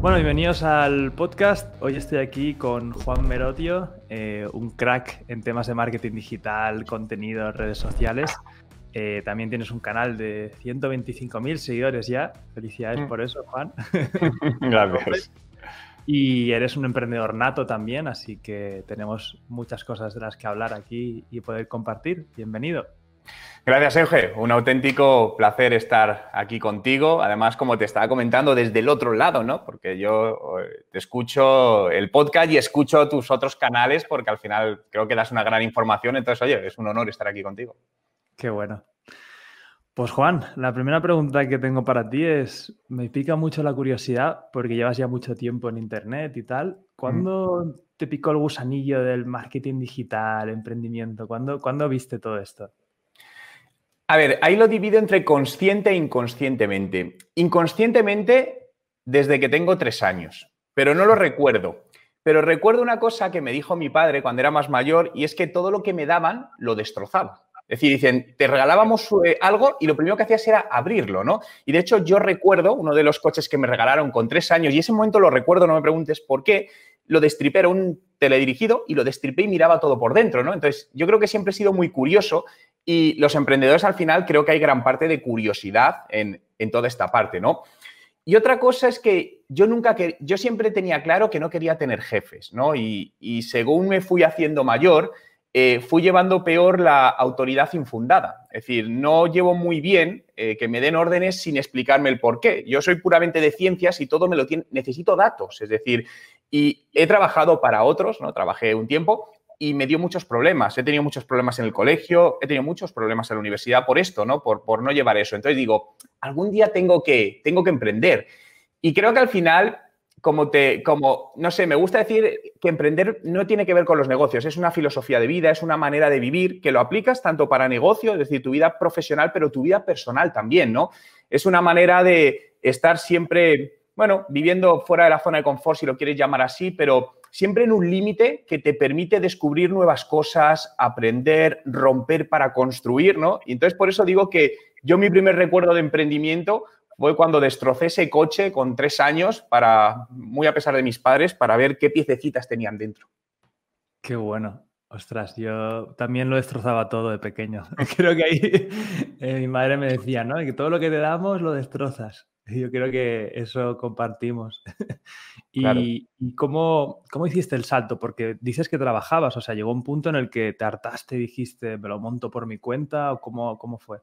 Bueno, bienvenidos al podcast. Hoy estoy aquí con Juan Merotio, eh, un crack en temas de marketing digital, contenido, redes sociales. Eh, también tienes un canal de 125.000 seguidores ya. Felicidades mm. por eso, Juan. Gracias. Y eres un emprendedor nato también, así que tenemos muchas cosas de las que hablar aquí y poder compartir. Bienvenido. Gracias, Euge. Un auténtico placer estar aquí contigo. Además, como te estaba comentando, desde el otro lado, ¿no? Porque yo eh, te escucho el podcast y escucho tus otros canales porque al final creo que das una gran información. Entonces, oye, es un honor estar aquí contigo. Qué bueno. Pues Juan, la primera pregunta que tengo para ti es, me pica mucho la curiosidad porque llevas ya mucho tiempo en Internet y tal. ¿Cuándo mm. te picó el gusanillo del marketing digital, emprendimiento? ¿Cuándo, ¿cuándo viste todo esto? A ver, ahí lo divido entre consciente e inconscientemente. Inconscientemente desde que tengo tres años, pero no lo recuerdo. Pero recuerdo una cosa que me dijo mi padre cuando era más mayor y es que todo lo que me daban lo destrozaba. Es decir, dicen, te regalábamos eh, algo y lo primero que hacías era abrirlo, ¿no? Y de hecho yo recuerdo uno de los coches que me regalaron con tres años y ese momento lo recuerdo, no me preguntes por qué, lo destripé, era un teledirigido y lo destripé y miraba todo por dentro, ¿no? Entonces, yo creo que siempre he sido muy curioso y los emprendedores al final creo que hay gran parte de curiosidad en, toda esta parte, ¿no? Y otra cosa es que yo nunca, yo siempre tenía claro que no quería tener jefes, ¿no? Y, según me fui haciendo mayor, eh, fui llevando peor la autoridad infundada. Es decir, no llevo muy bien eh, que me den órdenes sin explicarme el por qué. Yo soy puramente de ciencias y todo me lo tiene, necesito datos. Es decir, y he trabajado para otros, ¿no? Trabajé un tiempo y me dio muchos problemas. He tenido muchos problemas en el colegio, he tenido muchos problemas en la universidad por esto, ¿no? Por, por no llevar eso. Entonces digo, algún día tengo que, tengo que emprender. Y creo que al final, como te, como, no sé, me gusta decir que emprender no tiene que ver con los negocios, es una filosofía de vida, es una manera de vivir que lo aplicas tanto para negocio, es decir, tu vida profesional, pero tu vida personal también, ¿no? Es una manera de estar siempre bueno, viviendo fuera de la zona de confort, si lo quieres llamar así, pero siempre en un límite que te permite descubrir nuevas cosas, aprender, romper para construir, ¿no? Y entonces por eso digo que yo mi primer recuerdo de emprendimiento fue cuando destrocé ese coche con tres años para, muy a pesar de mis padres, para ver qué piececitas tenían dentro. Qué bueno. Ostras, yo también lo destrozaba todo de pequeño. creo que ahí eh, mi madre me decía, ¿no? Que todo lo que te damos lo destrozas. Yo creo que eso compartimos. ¿Y, cómo, hiciste el salto? Porque dices que trabajabas, o sea, llegó un punto en el que te hartaste y dijiste, me lo monto por mi cuenta, o cómo, cómo fue?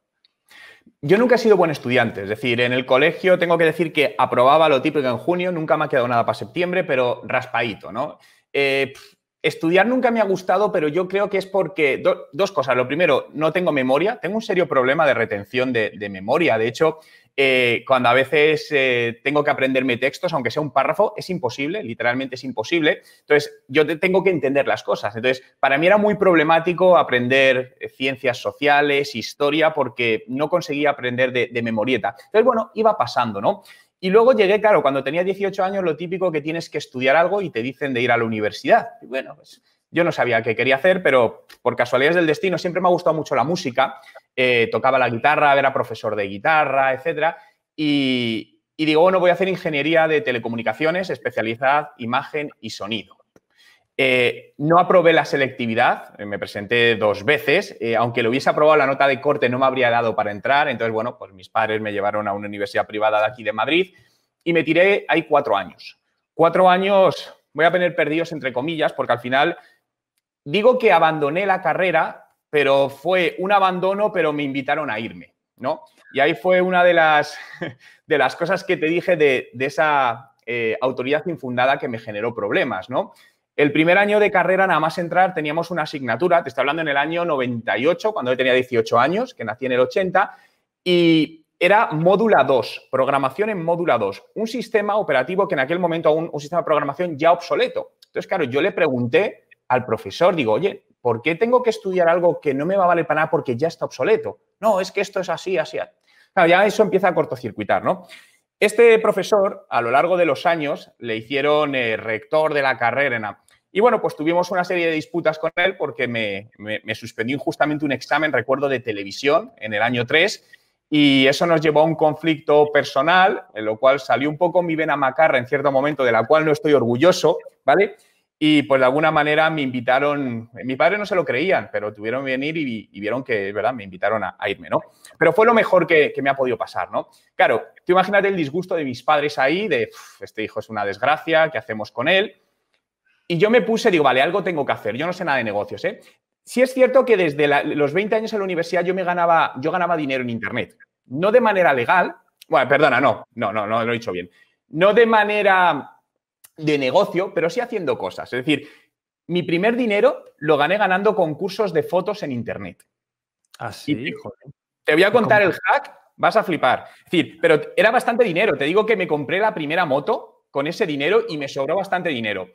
Yo nunca he sido buen estudiante, es decir, en el colegio tengo que decir que aprobaba lo típico en junio, nunca me ha quedado nada para septiembre, pero raspadito, ¿no? Eh, Estudiar nunca me ha gustado, pero yo creo que es porque dos cosas. Lo primero, no tengo memoria, tengo un serio problema de retención de, memoria. De hecho, eh, cuando a veces eh, tengo que aprenderme textos, aunque sea un párrafo, es imposible, literalmente es imposible. Entonces, yo tengo que entender las cosas. Entonces, para mí era muy problemático aprender eh, ciencias sociales, historia, porque no conseguía aprender de, de memorieta. Entonces, bueno, iba pasando, ¿no? Y luego llegué, claro, cuando tenía 18 años, lo típico que tienes que estudiar algo y te dicen de ir a la universidad. Y bueno, pues yo no sabía qué quería hacer, pero por casualidades del destino siempre me ha gustado mucho la música. Eh, tocaba la guitarra, era profesor de guitarra, etcétera. Y, y digo, bueno, voy a hacer ingeniería de telecomunicaciones, especialidad imagen y sonido. Eh, no aprobé la selectividad, eh, me presenté dos veces, eh, aunque lo hubiese aprobado la nota de corte no me habría dado para entrar, entonces bueno, pues mis padres me llevaron a una universidad privada de aquí de Madrid y me tiré ahí cuatro años. Cuatro años, voy a tener perdidos entre comillas, porque al final digo que abandoné la carrera, pero fue un abandono, pero me invitaron a irme, ¿no? Y ahí fue una de las, de las cosas que te dije de, de esa autoridad infundada que me generó problemas, ¿no? El primer año de carrera, nada más entrar, teníamos una asignatura, te estoy hablando en el año 98, cuando yo tenía 18 años, que nací en el 80, y era módula 2, programación en módula 2, un sistema operativo que en aquel momento aún un sistema de programación ya obsoleto. Entonces, claro, yo le pregunté al profesor, digo, oye, ¿por qué tengo que estudiar algo que no me va a valer para nada porque ya está obsoleto? No, es que esto es así, así. Claro, ya eso empieza a cortocircuitar, ¿no? Este profesor, a lo largo de los años, le hicieron eh, rector de la carrera en y bueno, pues tuvimos una serie de disputas con él porque me, me, suspendió injustamente un examen, recuerdo, de televisión en el año 3 y eso nos llevó a un conflicto personal, en lo cual salió un poco mi vena macarra en cierto momento, de la cual no estoy orgulloso, ¿vale? Y pues de alguna manera me invitaron, mi padre no se lo creían, pero tuvieron que venir y, vieron que, ¿verdad? Me invitaron a, irme, ¿no? Pero fue lo mejor que, que, me ha podido pasar, ¿no? Claro, tú imagínate el disgusto de mis padres ahí, de, este hijo es una desgracia, ¿qué hacemos con él? Y yo me puse, digo, vale, algo tengo que hacer, yo no sé nada de negocios, ¿eh? Sí es cierto que desde los 20 años en la universidad yo me ganaba, yo ganaba dinero en Internet. No de manera legal, bueno, perdona, no, no, no, no lo he dicho bien. No de manera de negocio, pero sí haciendo cosas. Es decir, mi primer dinero lo gané ganando concursos de fotos en Internet. Así, ¿Ah, Te voy a contar el hack, vas a flipar. Es decir, pero era bastante dinero. Te digo que me compré la primera moto con ese dinero y me sobró bastante dinero.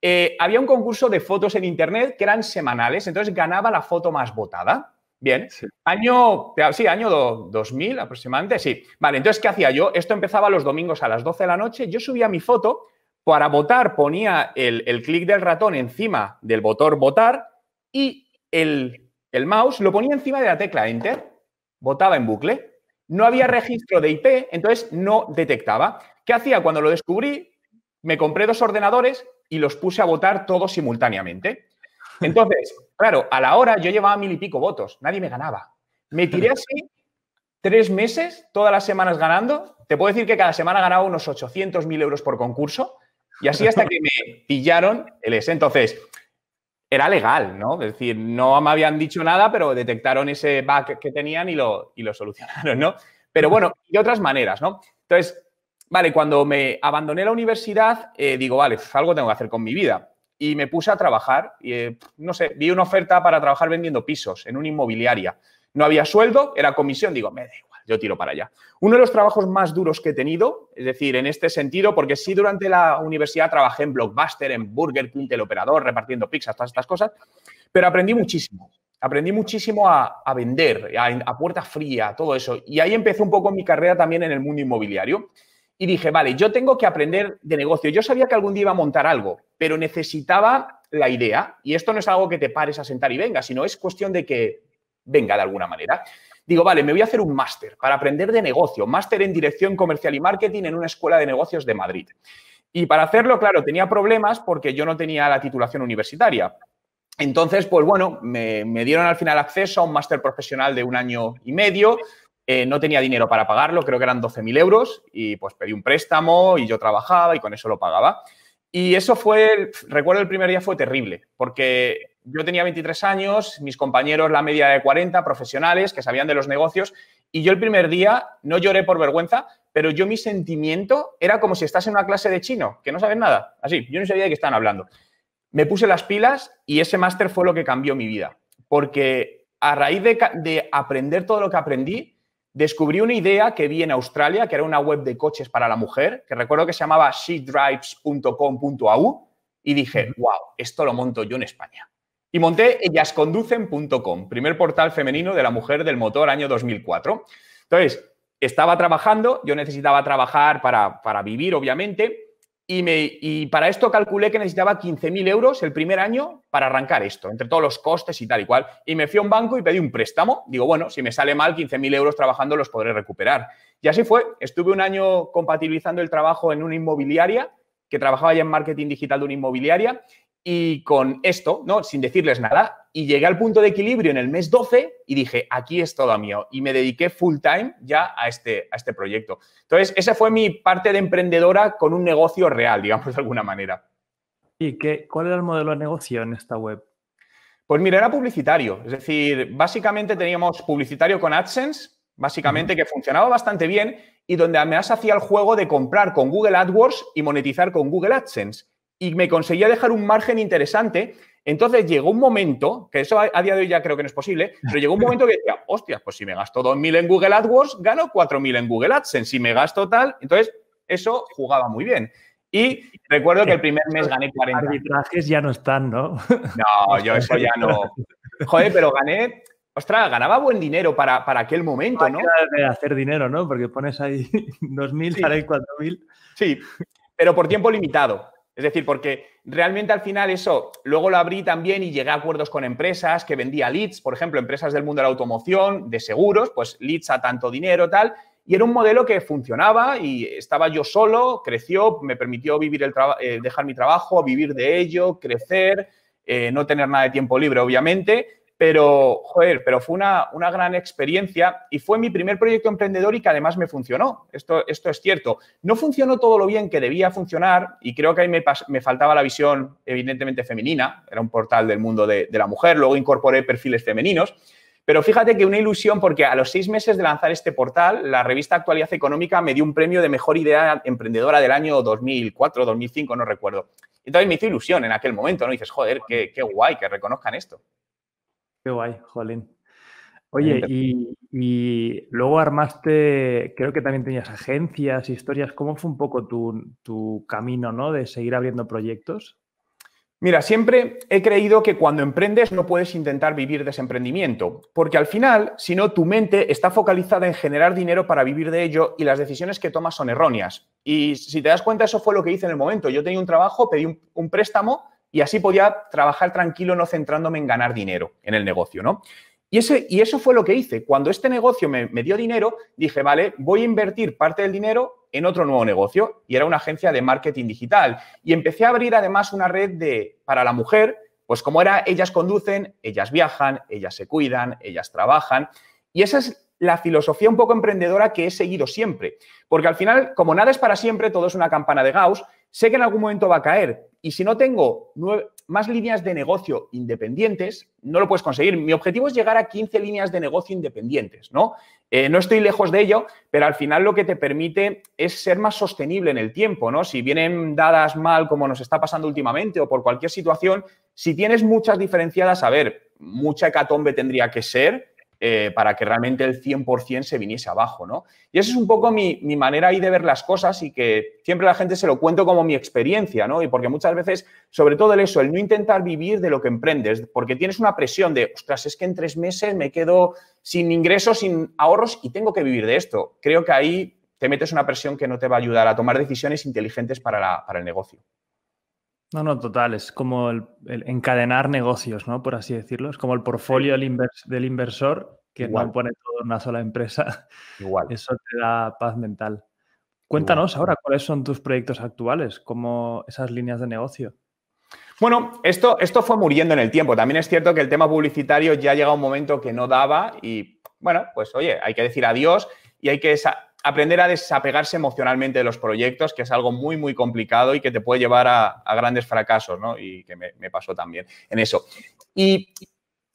Eh, había un concurso de fotos en Internet que eran semanales, entonces ganaba la foto más votada. Bien, sí. año, sí, año 2000 aproximadamente, sí. Vale, entonces, ¿qué hacía yo? Esto empezaba los domingos a las 12 de la noche, yo subía mi foto, para votar ponía el, clic del ratón encima del botón votar y el, el mouse lo ponía encima de la tecla enter, votaba en bucle. No había registro de IP, entonces no detectaba. ¿Qué hacía cuando lo descubrí? Me compré dos ordenadores, y los puse a votar todos simultáneamente. Entonces, claro, a la hora yo llevaba mil y pico votos, nadie me ganaba. Me tiré así tres meses, todas las semanas ganando. Te puedo decir que cada semana ganaba unos 800 mil euros por concurso y así hasta que me pillaron el S. Entonces, era legal, ¿no? Es decir, no me habían dicho nada, pero detectaron ese bug que tenían y lo, y lo solucionaron, ¿no? Pero bueno, y otras maneras, ¿no? Entonces, Vale, cuando me abandoné la universidad, eh, digo, vale, pues algo tengo que hacer con mi vida. Y me puse a trabajar, y, eh, no sé, vi una oferta para trabajar vendiendo pisos en una inmobiliaria. No había sueldo, era comisión, digo, me da igual, yo tiro para allá. Uno de los trabajos más duros que he tenido, es decir, en este sentido, porque sí durante la universidad trabajé en Blockbuster, en Burger King, el operador, repartiendo pizzas, todas estas cosas, pero aprendí muchísimo. Aprendí muchísimo a, a vender, a, a puerta fría, todo eso. Y ahí empezó un poco mi carrera también en el mundo inmobiliario y dije, vale, yo tengo que aprender de negocio. Yo sabía que algún día iba a montar algo, pero necesitaba la idea. Y esto no es algo que te pares a sentar y venga, sino es cuestión de que venga de alguna manera. Digo, vale, me voy a hacer un máster para aprender de negocio, máster en dirección comercial y marketing en una escuela de negocios de Madrid. Y para hacerlo, claro, tenía problemas porque yo no tenía la titulación universitaria. Entonces, pues bueno, me, dieron al final acceso a un máster profesional de un año y medio, eh, no tenía dinero para pagarlo, creo que eran 12.000 euros, y pues pedí un préstamo y yo trabajaba y con eso lo pagaba. Y eso fue, recuerdo el primer día fue terrible, porque yo tenía 23 años, mis compañeros la media de 40, profesionales que sabían de los negocios, y yo el primer día no lloré por vergüenza, pero yo mi sentimiento era como si estás en una clase de chino, que no sabes nada, así, yo no sabía de qué estaban hablando. Me puse las pilas y ese máster fue lo que cambió mi vida, porque a raíz de aprender todo lo que aprendí, descubrí una idea que vi en Australia, que era una web de coches para la mujer, que recuerdo que se llamaba shedrives.com.au, y dije, wow, esto lo monto yo en España. Y monté ellasconducen.com, primer portal femenino de la mujer del motor año 2004. Entonces, estaba trabajando, yo necesitaba trabajar para, para vivir, obviamente, y, me, y, para esto calculé que necesitaba 15.000 euros el primer año para arrancar esto, entre todos los costes y tal y cual. Y me fui a un banco y pedí un préstamo. Digo, bueno, si me sale mal, 15.000 euros trabajando los podré recuperar. Y así fue. Estuve un año compatibilizando el trabajo en una inmobiliaria, que trabajaba ya en marketing digital de una inmobiliaria, y con esto, ¿no? sin decirles nada, y llegué al punto de equilibrio en el mes 12 y dije, aquí es todo mío. Y me dediqué full time ya a este, a este proyecto. Entonces, esa fue mi parte de emprendedora con un negocio real, digamos, de alguna manera. ¿Y qué, cuál era el modelo de negocio en esta web? Pues mira, era publicitario. Es decir, básicamente teníamos publicitario con AdSense, básicamente, que funcionaba bastante bien y donde además hacía el juego de comprar con Google AdWords y monetizar con Google AdSense. Y me conseguía dejar un margen interesante entonces llegó un momento, que eso a, día de hoy ya creo que no es posible, pero llegó un momento que decía, hostia, pues si me gasto 2.000 en Google AdWords, gano 4.000 en Google AdSense, si me gasto tal, entonces eso jugaba muy bien. Y recuerdo que el primer mes gané Los Arbitrajes ya no están, ¿no? No, yo eso ya no. Joder, pero gané ostras, ganaba buen dinero para, para aquel momento, ¿no? De hacer dinero, ¿no? Porque pones ahí 2.000, cuatro 4.000. Sí, pero por tiempo limitado. Es decir, porque realmente al final eso, luego lo abrí también y llegué a acuerdos con empresas que vendía leads, por ejemplo, empresas del mundo de la automoción, de seguros, pues leads a tanto dinero, tal. Y era un modelo que funcionaba y estaba yo solo, creció, me permitió vivir el eh, dejar mi trabajo, vivir de ello, crecer, eh, no tener nada de tiempo libre, obviamente. Pero, joder, pero fue una, gran experiencia y fue mi primer proyecto emprendedor y que además me funcionó. Esto, es cierto. No funcionó todo lo bien que debía funcionar y creo que ahí me, faltaba la visión evidentemente femenina. Era un portal del mundo de, la mujer. Luego incorporé perfiles femeninos. Pero fíjate que una ilusión porque a los seis meses de lanzar este portal, la revista Actualidad Económica me dio un premio de mejor idea emprendedora del año 2004, 2005, no recuerdo. Entonces me hizo ilusión en aquel momento, ¿no? dices, joder, qué, qué guay que reconozcan esto guay, Oye, y, luego armaste, creo que también tenías agencias, historias. ¿Cómo fue un poco tu, camino ¿no? de seguir abriendo proyectos? Mira, siempre he creído que cuando emprendes no puedes intentar vivir de ese emprendimiento, porque al final, si no, tu mente está focalizada en generar dinero para vivir de ello y las decisiones que tomas son erróneas. Y si te das cuenta, eso fue lo que hice en el momento. Yo tenía un trabajo, pedí un, un préstamo y así podía trabajar tranquilo no centrándome en ganar dinero en el negocio, ¿no? Y, ese, y eso fue lo que hice. Cuando este negocio me, me, dio dinero, dije, vale, voy a invertir parte del dinero en otro nuevo negocio y era una agencia de marketing digital. Y empecé a abrir además una red de, para la mujer, pues como era, ellas conducen, ellas viajan, ellas se cuidan, ellas trabajan. Y esa es la filosofía un poco emprendedora que he seguido siempre. Porque al final, como nada es para siempre, todo es una campana de Gauss, sé que en algún momento va a caer. Y si no tengo más líneas de negocio independientes, no lo puedes conseguir. Mi objetivo es llegar a 15 líneas de negocio independientes, ¿no? Eh, no estoy lejos de ello, pero al final lo que te permite es ser más sostenible en el tiempo, ¿no? Si vienen dadas mal, como nos está pasando últimamente, o por cualquier situación, si tienes muchas diferenciadas, a ver, mucha hecatombe tendría que ser eh, para que realmente el 100% se viniese abajo, ¿no? Y esa es un poco mi, mi, manera ahí de ver las cosas y que siempre la gente se lo cuento como mi experiencia, ¿no? Y porque muchas veces, sobre todo el eso, el no intentar vivir de lo que emprendes, porque tienes una presión de, ostras, es que en tres meses me quedo sin ingresos, sin ahorros y tengo que vivir de esto. Creo que ahí te metes una presión que no te va a ayudar a tomar decisiones inteligentes para el negocio. No, no, total, es como el, encadenar negocios, ¿no? Por así decirlo, es como el portfolio del, inversor que no pone todo en una sola empresa. Igual. Eso te da paz mental. Cuéntanos ahora cuáles son tus proyectos actuales, como esas líneas de negocio. Bueno, esto, esto fue muriendo en el tiempo. También es cierto que el tema publicitario ya llega un momento que no daba y, bueno, pues oye, hay que decir adiós y hay que esa aprender a desapegarse emocionalmente de los proyectos, que es algo muy, muy complicado y que te puede llevar a, grandes fracasos, ¿no? Y que me, pasó también en eso. Y,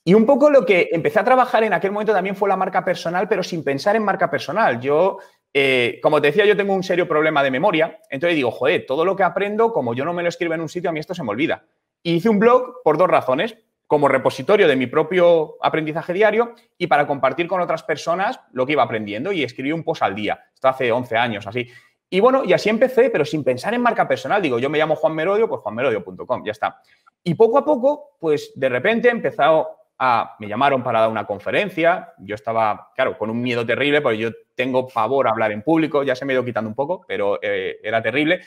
un poco lo que empecé a trabajar en aquel momento también fue la marca personal, pero sin pensar en marca personal. Yo, eh, como te decía, yo tengo un serio problema de memoria, entonces digo, joder, todo lo que aprendo, como yo no me lo escribo en un sitio, a mí esto se me olvida. Y hice un blog por dos razones como repositorio de mi propio aprendizaje diario y para compartir con otras personas lo que iba aprendiendo y escribí un post al día. Esto hace 11 años, así. Y bueno, y así empecé, pero sin pensar en marca personal. Digo, yo me llamo Juan Merodio, pues juanmerodio.com, ya está. Y poco a poco, pues de repente he empezado a... Me llamaron para dar una conferencia. Yo estaba, claro, con un miedo terrible, porque yo tengo favor a hablar en público. Ya se me ha ido quitando un poco, pero eh, era terrible.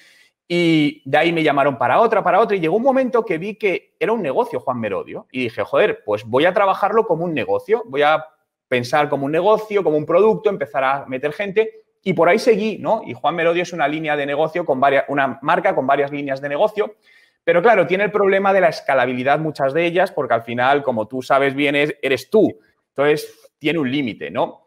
Y de ahí me llamaron para otra, para otra, y llegó un momento que vi que era un negocio Juan Merodio. Y dije, joder, pues voy a trabajarlo como un negocio, voy a pensar como un negocio, como un producto, empezar a meter gente. Y por ahí seguí, ¿no? Y Juan Merodio es una línea de negocio con varias, una marca con varias líneas de negocio. Pero claro, tiene el problema de la escalabilidad muchas de ellas, porque al final, como tú sabes bien, eres tú. Entonces, tiene un límite, ¿no?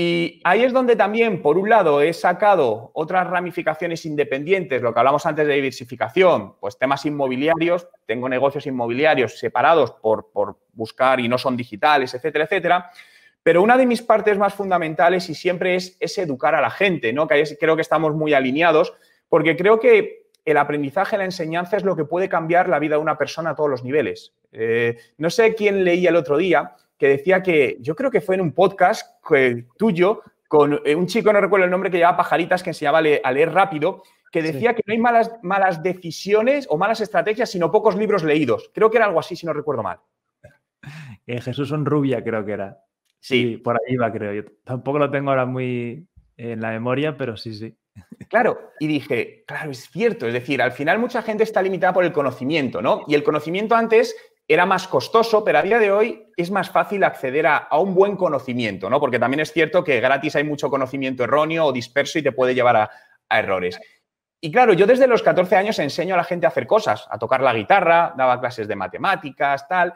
Y ahí es donde también, por un lado, he sacado otras ramificaciones independientes, lo que hablamos antes de diversificación, pues temas inmobiliarios, tengo negocios inmobiliarios separados por, buscar y no son digitales, etcétera, etcétera. Pero una de mis partes más fundamentales y siempre es, educar a la gente, ¿no? Que creo que estamos muy alineados, porque creo que el aprendizaje, la enseñanza es lo que puede cambiar la vida de una persona a todos los niveles. Eh, no sé quién leía el otro día que decía que yo creo que fue en un podcast eh, tuyo con eh, un chico, no recuerdo el nombre, que llevaba pajaritas, que enseñaba a leer, rápido, que decía que no hay malas, malas decisiones o malas estrategias, sino pocos libros leídos. Creo que era algo así, si no recuerdo mal. Jesús Jesús rubia creo que era. Sí. Por ahí va, creo. Yo tampoco lo tengo ahora muy en la memoria, pero sí, sí. Claro, y dije, claro, es cierto, es decir, al final mucha gente está limitada por el conocimiento, ¿no? Y el conocimiento antes era más costoso, pero a día de hoy es más fácil acceder a, un buen conocimiento, ¿no? Porque también es cierto que gratis hay mucho conocimiento erróneo o disperso y te puede llevar a, errores. Y claro, yo desde los 14 años enseño a la gente a hacer cosas, a tocar la guitarra, daba clases de matemáticas, tal,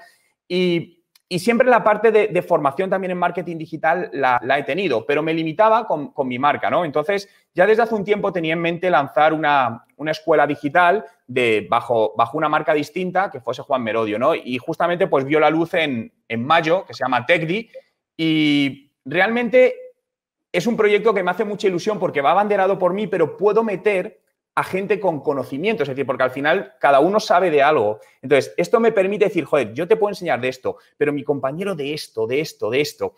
y, siempre la parte de, formación también en marketing digital la, he tenido, pero me limitaba con, mi marca, ¿no? Entonces, ya desde hace un tiempo tenía en mente lanzar una, una escuela digital de bajo, bajo una marca distinta que fuese Juan Merodio, ¿no? Y justamente pues vio la luz en, en mayo, que se llama TechDi, y realmente es un proyecto que me hace mucha ilusión porque va abanderado por mí, pero puedo meter a gente con conocimiento, es decir, porque al final cada uno sabe de algo. Entonces, esto me permite decir, joder, yo te puedo enseñar de esto, pero mi compañero de esto, de esto, de esto.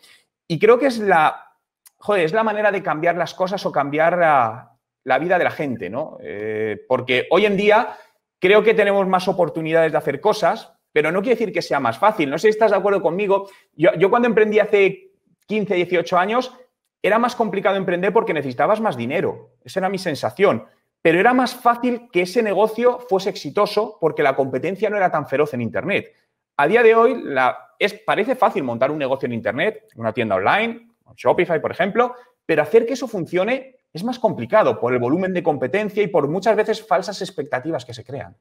Y creo que es la, joder, es la manera de cambiar las cosas o cambiar la, la vida de la gente, ¿no? Eh, porque hoy en día creo que tenemos más oportunidades de hacer cosas, pero no quiere decir que sea más fácil. No sé si estás de acuerdo conmigo. Yo, cuando emprendí hace 15, 18 años, era más complicado emprender porque necesitabas más dinero. Esa era mi sensación. Pero era más fácil que ese negocio fuese exitoso porque la competencia no era tan feroz en Internet. A día de hoy la, es, parece fácil montar un negocio en Internet, una tienda online, Shopify, por ejemplo, pero hacer que eso funcione es más complicado por el volumen de competencia y por muchas veces falsas expectativas que se crean.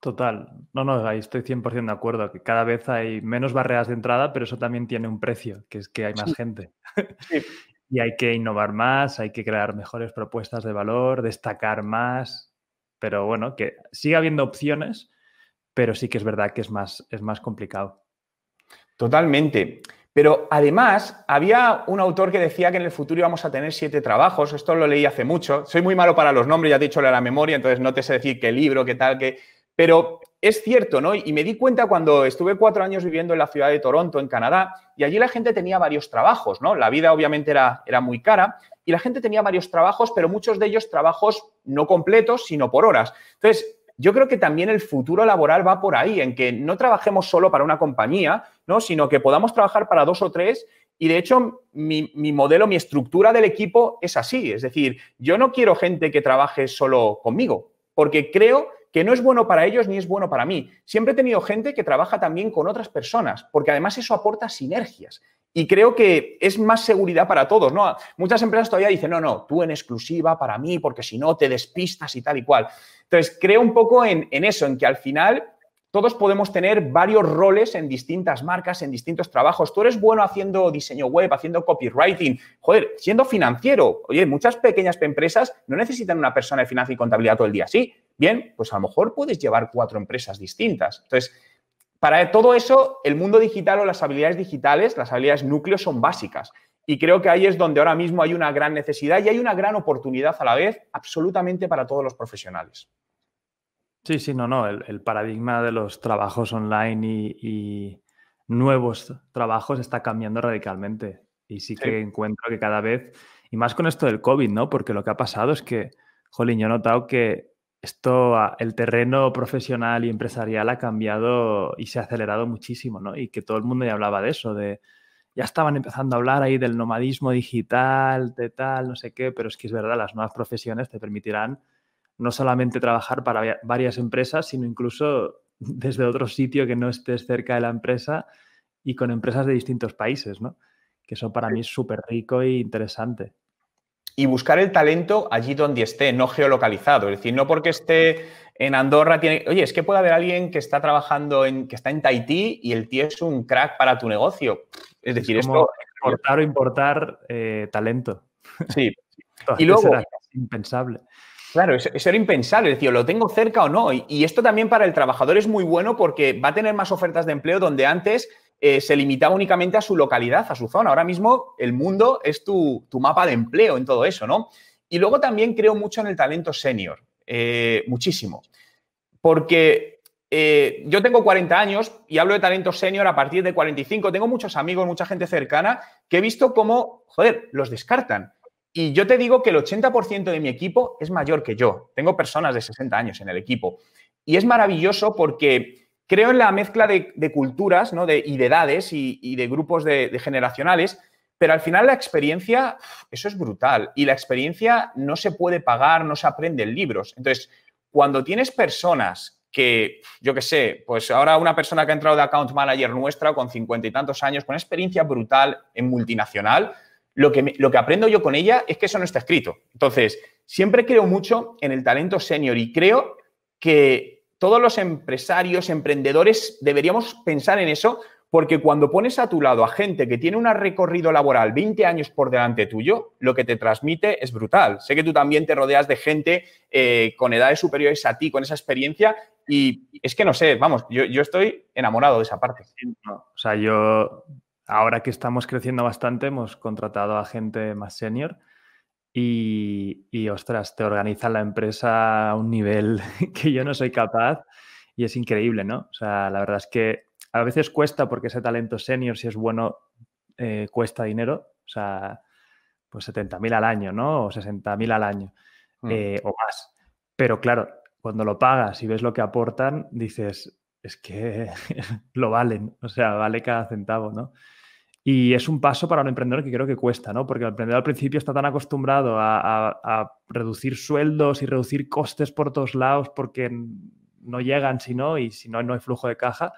Total, no, no, ahí estoy 100% de acuerdo, que cada vez hay menos barreras de entrada, pero eso también tiene un precio, que es que hay más gente. y hay que innovar más, hay que crear mejores propuestas de valor, destacar más, pero bueno, que siga habiendo opciones, pero sí que es verdad que es más, es más complicado. Totalmente. Pero además, había un autor que decía que en el futuro íbamos a tener siete trabajos. Esto lo leí hace mucho. Soy muy malo para los nombres, ya te he dicho la memoria, entonces no te sé decir qué libro, qué tal, qué. Pero es cierto, ¿no? Y me di cuenta cuando estuve cuatro años viviendo en la ciudad de Toronto, en Canadá, y allí la gente tenía varios trabajos, ¿no? La vida obviamente era, era muy cara y la gente tenía varios trabajos, pero muchos de ellos trabajos no completos, sino por horas. Entonces, yo creo que también el futuro laboral va por ahí, en que no trabajemos solo para una compañía, ¿no? sino que podamos trabajar para dos o tres. Y de hecho, mi, modelo, mi estructura del equipo es así. Es decir, yo no quiero gente que trabaje solo conmigo, porque creo que no es bueno para ellos ni es bueno para mí. Siempre he tenido gente que trabaja también con otras personas, porque además eso aporta sinergias. Y creo que es más seguridad para todos, ¿no? Muchas empresas todavía dicen, no, no, tú en exclusiva para mí, porque si no te despistas y tal y cual. Entonces, creo un poco en, eso, en que al final todos podemos tener varios roles en distintas marcas, en distintos trabajos. Tú eres bueno haciendo diseño web, haciendo copywriting, joder, siendo financiero. Oye, muchas pequeñas empresas no necesitan una persona de finanzas y contabilidad todo el día. Sí, bien, pues a lo mejor puedes llevar cuatro empresas distintas. Entonces, para todo eso, el mundo digital o las habilidades digitales, las habilidades núcleo son básicas. Y creo que ahí es donde ahora mismo hay una gran necesidad y hay una gran oportunidad a la vez, absolutamente para todos los profesionales. Sí, sí, no, no. El, paradigma de los trabajos online y, nuevos trabajos está cambiando radicalmente. Y sí que encuentro que cada vez, y más con esto del COVID, ¿no? Porque lo que ha pasado es que, jolín, yo he notado que esto, el terreno profesional y empresarial ha cambiado y se ha acelerado muchísimo, ¿no? Y que todo el mundo ya hablaba de eso, de ya estaban empezando a hablar ahí del nomadismo digital, de tal, no sé qué, pero es que es verdad, las nuevas profesiones te permitirán no solamente trabajar para varias empresas, sino incluso desde otro sitio que no estés cerca de la empresa y con empresas de distintos países, ¿no? Que eso para mí es súper rico e interesante. Y buscar el talento allí donde esté, no geolocalizado. Es decir, no porque esté en Andorra tiene. Oye, es que puede haber alguien que está trabajando en, que está en Tahití y el tío es un crack para tu negocio. Es decir, exportar o importar eh, talento. Sí. y luego... Era impensable. Claro, eso, era impensable, es decir, lo tengo cerca o no. Y, esto también para el trabajador es muy bueno porque va a tener más ofertas de empleo donde antes eh, se limitaba únicamente a su localidad, a su zona. Ahora mismo el mundo es tu, mapa de empleo en todo eso, ¿no? Y luego también creo mucho en el talento senior, eh, muchísimo. Porque eh, yo tengo 40 años y hablo de talento senior a partir de 45. Tengo muchos amigos, mucha gente cercana que he visto cómo, joder, los descartan. Y yo te digo que el 80% de mi equipo es mayor que yo. Tengo personas de 60 años en el equipo. Y es maravilloso porque creo en la mezcla de, culturas de, y de edades y, de grupos de, generacionales, pero al final la experiencia, eso es brutal. Y la experiencia no se puede pagar, no se aprende en libros. Entonces, cuando tienes personas que, yo qué sé, pues ahora una persona que ha entrado de account manager nuestra con cincuenta y tantos años, con experiencia brutal en multinacional, lo que, lo que aprendo yo con ella es que eso no está escrito. Entonces, siempre creo mucho en el talento senior y creo que todos los empresarios, emprendedores, deberíamos pensar en eso porque cuando pones a tu lado a gente que tiene un recorrido laboral 20 años por delante tuyo, lo que te transmite es brutal. Sé que tú también te rodeas de gente eh, con edades superiores a ti, con esa experiencia, y es que no sé, vamos, yo, estoy enamorado de esa parte. o sea, yo ahora que estamos creciendo bastante, hemos contratado a gente más senior. Y, y, ostras, te organiza la empresa a un nivel que yo no soy capaz y es increíble, ¿no? O sea, la verdad es que a veces cuesta porque ese talento senior, si es bueno, eh, cuesta dinero. O sea, pues 70.000 al año, ¿no? O 60.000 al año mm. eh, o más. Pero claro, cuando lo pagas y ves lo que aportan, dices, es que lo valen, o sea, vale cada centavo, ¿no? Y es un paso para un emprendedor que creo que cuesta, ¿no? Porque el emprendedor al principio está tan acostumbrado a, a reducir sueldos y reducir costes por todos lados porque no llegan si no, y si no, no hay flujo de caja,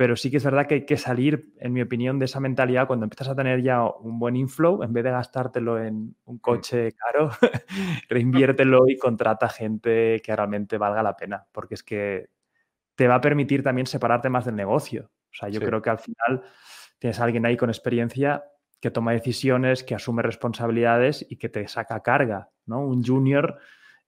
pero sí que es verdad que hay que salir, en mi opinión, de esa mentalidad cuando empiezas a tener ya un buen inflow, en vez de gastártelo en un coche caro, reinviértelo y contrata gente que realmente valga la pena, porque es que te va a permitir también separarte más del negocio. O sea, yo creo que al final tienes alguien ahí con experiencia que toma decisiones, que asume responsabilidades y que te saca carga, ¿no? Un junior